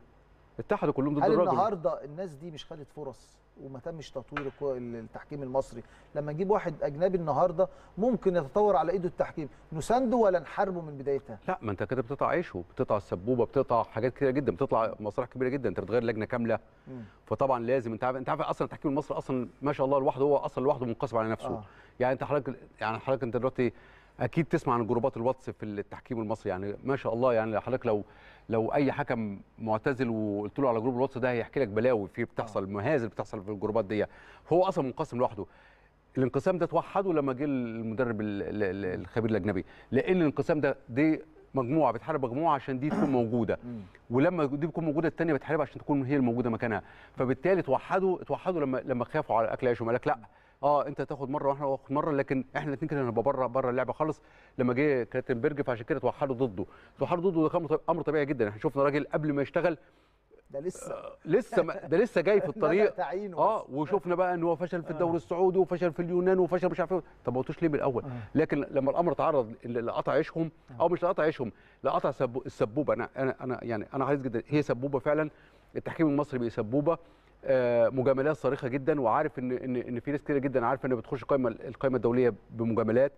اتحدوا كلهم ضد الراجل النهارده الناس دي مش خدت فرص وما تمش تطوير التحكيم المصري لما نجيب واحد اجنبي النهارده ممكن يتطور على ايده التحكيم نسانده ولا نحاربه من بدايتها لا ما انت كده بتقطع عيشه بتقطع السبوبه بتقطع حاجات كتيره جدا بتطلع مسرح كبيره جدا انت بتغير لجنه كامله مم. فطبعا لازم انت عارف انت عارف اصلا التحكيم المصري اصلا ما شاء الله لوحده هو اصلا لوحده منقسم على نفسه آه. يعني انت حضرتك يعني حضرتك انت دلوقتي اكيد تسمع عن جروبات الواتس في التحكيم المصري يعني ما شاء الله يعني حضرتك لو لو اي حكم معتزل وقلت له على جروب الواتس ده هيحكي لك بلاوي في بتحصل آه. مهازل بتحصل في الجروبات دي هو اصلا منقسم لوحده الانقسام ده توحده لما جه المدرب الخبير الاجنبي لان الانقسام ده دي مجموعه بتحارب مجموعه عشان دي تكون موجوده ولما دي بتكون موجوده الثانيه بتحاربها عشان تكون هي الموجوده مكانها فبالتالي توحدوا توحدوا لما لما خافوا على اكل عيشهم قال لك لا اه انت تاخد مره واحنا ناخد مره لكن احنا الاثنين كده هنبقى بره بره اللعبه خالص لما جه كراتنبرج فعشان كده توحدوا ضده توحدوا ضده ده امر طبيعي جدا احنا شفنا راجل قبل ما يشتغل ده لسه آه، لسه ده لسه جاي في الطريق اه وشفنا بقى ان هو فشل في آه. الدوري السعودي وفشل في اليونان وفشل مش عارف ايه طب ما قلتوش ليه من الاول آه. لكن لما الامر تعرض لقطع عيشهم او مش لقطع عيشهم لقطع السبوبه انا انا يعني انا عايز جدا هي سبوبه فعلا التحكيم المصري بيسبوبه سبوبه آه، مجاملات صارخه جدا وعارف ان ان ان في ناس كتير جدا عارفه ان بتخش القائمه القائمه الدوليه بمجاملات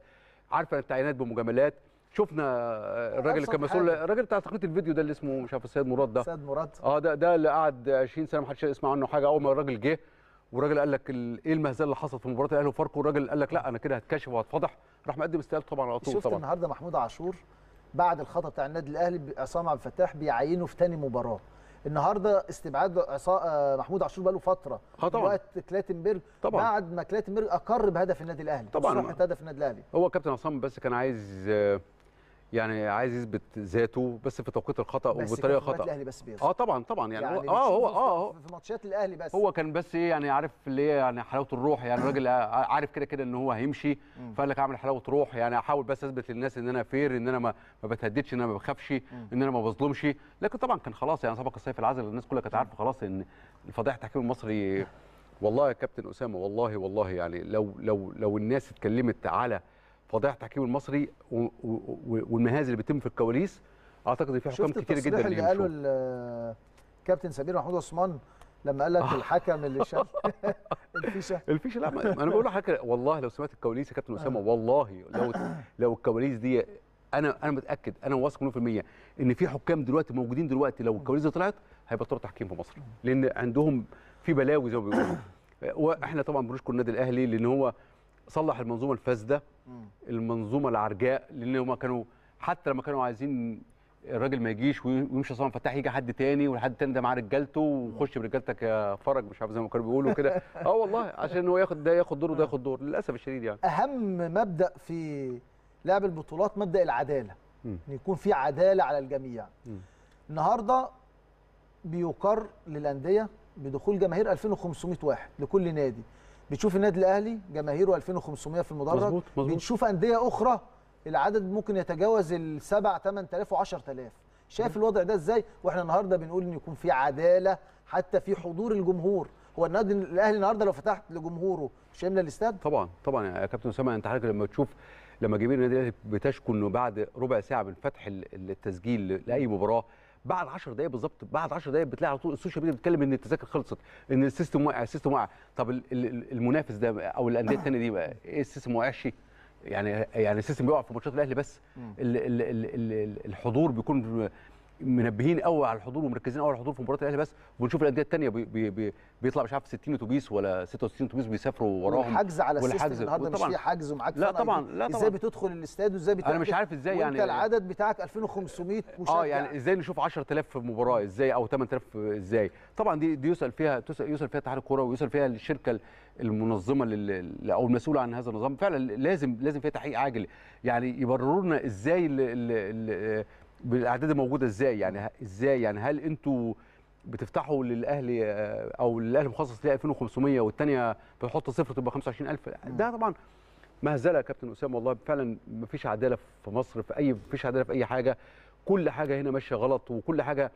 عارفه التعيينات بمجاملات شفنا آه، الراجل اللي كان مسؤول الراجل بتاع تقنيه الفيديو ده اللي اسمه مش عارف السيد مراد ده السيد مراد اه ده ده اللي قعد 20 سنه ما حدش يسمع عنه حاجه اول ما الراجل جه والراجل قال لك ايه المهزله اللي حصلت في مباراه الاهلي وفاركو والراجل قال لك لا انا كده هتكشف وهتفضح راح مقدم استقالته طبعا على طول شفت طبعا. النهارده محمود عاشور بعد الخطا بتاع النادي الاهلي عصام عبد الفتاح بيعينه في ثاني مباراه النهارده استبعاد عصا آه، محمود عاشور بقاله فتره اه طبعا وقت كلاتنبرج طبعا بعد ما كلاتنبرج اقر بهدف النادي الاهلي طبعا هدف النادي الاهلي هو كابتن عصام بس كان عايز آه، يعني عايز يثبت ذاته بس في توقيت الخطا وبطريقه خطا بس الاهلي بس بيظهر اه طبعا طبعا يعني, يعني اه هو اه في ماتشات الاهلي بس هو كان بس ايه يعني عارف اللي هي يعني حلاوه الروح يعني الراجل عارف كده كده ان هو هيمشي فقال لك اعمل حلاوه روح يعني احاول بس اثبت للناس ان انا فير ان انا ما, ما بتهددش ان انا ما بخافش ان انا ما بظلمش لكن طبعا كان خلاص يعني سبق الصيف العزل الناس كلها كانت عارفه خلاص ان فضيحه التحكيم المصري والله يا كابتن اسامه والله والله يعني لو لو لو الناس اتكلمت على فضائح التحكيم المصري والمهازل اللي بتتم في الكواليس اعتقد ان في حكام كتير جدا شفت اللي قاله الكابتن سمير محمود عثمان لما قال لك آه. الحكم اللي شال الفيشه الفيشه لا انا بقول لحضرتك والله لو سمعت الكواليس يا كابتن اسامه آه. والله لو لو الكواليس دي انا انا متاكد انا واثق 100% ان في حكام دلوقتي موجودين دلوقتي لو آه. الكواليس دي طلعت هيبطلوا تحكيم في مصر لان عندهم في بلاوي زي ما بيقولوا واحنا طبعا بنشكر النادي الاهلي لان هو صلح المنظومه الفاسده المنظومه العرجاء لان هم كانوا حتى لما كانوا عايزين الراجل ما يجيش ويمشي صلاح فتاح يجي حد تاني والحد التاني ده معاه رجالته وخش برجالتك يا فرج مش عارف زي ما كانوا بيقولوا كده اه والله عشان هو ياخد ده ياخد دور وده ياخد دور للاسف الشديد يعني اهم مبدا في لعب البطولات مبدا العداله ان يكون في عداله على الجميع النهارده بيقر للانديه بدخول جماهير 2500 واحد لكل نادي بتشوف النادي الاهلي جماهيره 2500 في المدرج مظبوط مظبوط بنشوف انديه اخرى العدد ممكن يتجاوز ال 7 8000 و10000 شايف الوضع ده ازاي واحنا النهارده بنقول ان يكون في عداله حتى في حضور الجمهور هو النادي الاهلي النهارده لو فتحت لجمهوره مش هيملى الاستاد طبعا طبعا يا كابتن اسامه انت حضرتك لما تشوف لما جماهير النادي الاهلي بتشكو انه بعد ربع ساعه من فتح التسجيل لاي مباراه بعد 10 دقائق بالظبط بعد 10 دقائق بتلاقي على طول السوشيال ميديا بتتكلم ان التذاكر خلصت ان السيستم وقع السيستم وقع طب المنافس ده او الانديه الثانيه دي بقى ايه السيستم ما وقعش يعني يعني السيستم بيقع في ماتشات الاهلي بس الـ الـ الـ الحضور بيكون منبهين قوي على الحضور ومركزين قوي على الحضور في مباراه الاهلي بس وبنشوف الانديه الثانيه بي بي بي بيطلع مش عارف 60 اتوبيس ولا 66 اتوبيس بيسافروا وراهم والحجز على والحجز النهارده مش في حجز ومعاك لا طبعا لا طبعا ازاي بتدخل الاستاد وازاي بتعمل انا مش عارف ازاي يعني انت العدد بتاعك 2500 مشجع اه يعني ازاي نشوف 10000 في مباراه ازاي او 8000 ازاي طبعا دي دي يسال فيها يسال فيها اتحاد الكوره ويسال فيها الشركه المنظمه او المسؤوله عن هذا النظام فعلا لازم لازم فيها تحقيق عاجل يعني يبرروا لنا ازاي بالاعداد الموجوده ازاي يعني ازاي يعني هل انتوا بتفتحوا للاهلي آه، او الاهلي مخصص ليه 2500 والثانيه بتحط صفر تبقى 25000 ده طبعا مهزله يا كابتن اسامه والله فعلا مفيش عداله في مصر في اي مفيش عداله في اي حاجه كل حاجه هنا ماشيه غلط وكل حاجه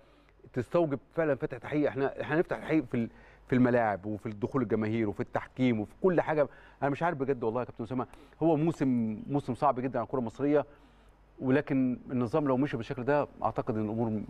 تستوجب فعلا فتح تحقيق احنا احنا هنفتح تحقيق في في الملاعب وفي الدخول الجماهير وفي التحكيم وفي كل حاجه انا مش عارف بجد والله يا كابتن اسامه هو موسم موسم صعب جدا على الكره المصريه ولكن النظام لو مشي بالشكل ده اعتقد ان الامور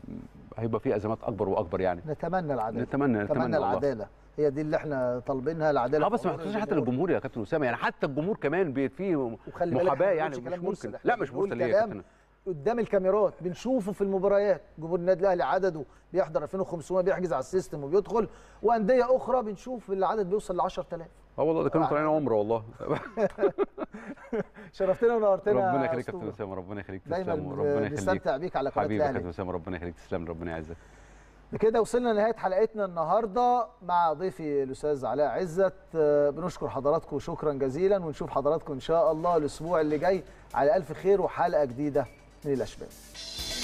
هيبقى فيه ازمات اكبر واكبر يعني نتمنى العداله نتمنى نتمنى, نتمنى العداله هي دي اللي احنا طالبينها العداله اه بس ما يحطوش حتى للجمهور يا كابتن اسامه يعني حتى الجمهور كمان بيت فيه محاباه يعني مش ممكن لا مش مرسل ليه يا كابتن قدام الكاميرات بنشوفه في المباريات جمهور النادي الاهلي عدده بيحضر 2500 بيحجز على السيستم وبيدخل وانديه اخرى بنشوف العدد بيوصل ل 10000 اه والله ده كانوا طالعين عمره والله شرفتنا ونورتنا ربنا يخليك يا كابتن اسامه ربنا يخليك تسلم ربنا يخليك نستمتع بيك على قناه حبيبي يا كابتن اسامه ربنا يخليك تسلم ربنا يعزك بكده وصلنا لنهايه حلقتنا النهارده مع ضيفي الاستاذ علاء عزت آه، بنشكر حضراتكم شكرا جزيلا ونشوف حضراتكم ان شاء الله الاسبوع اللي جاي على الف خير وحلقه جديده من الاشباح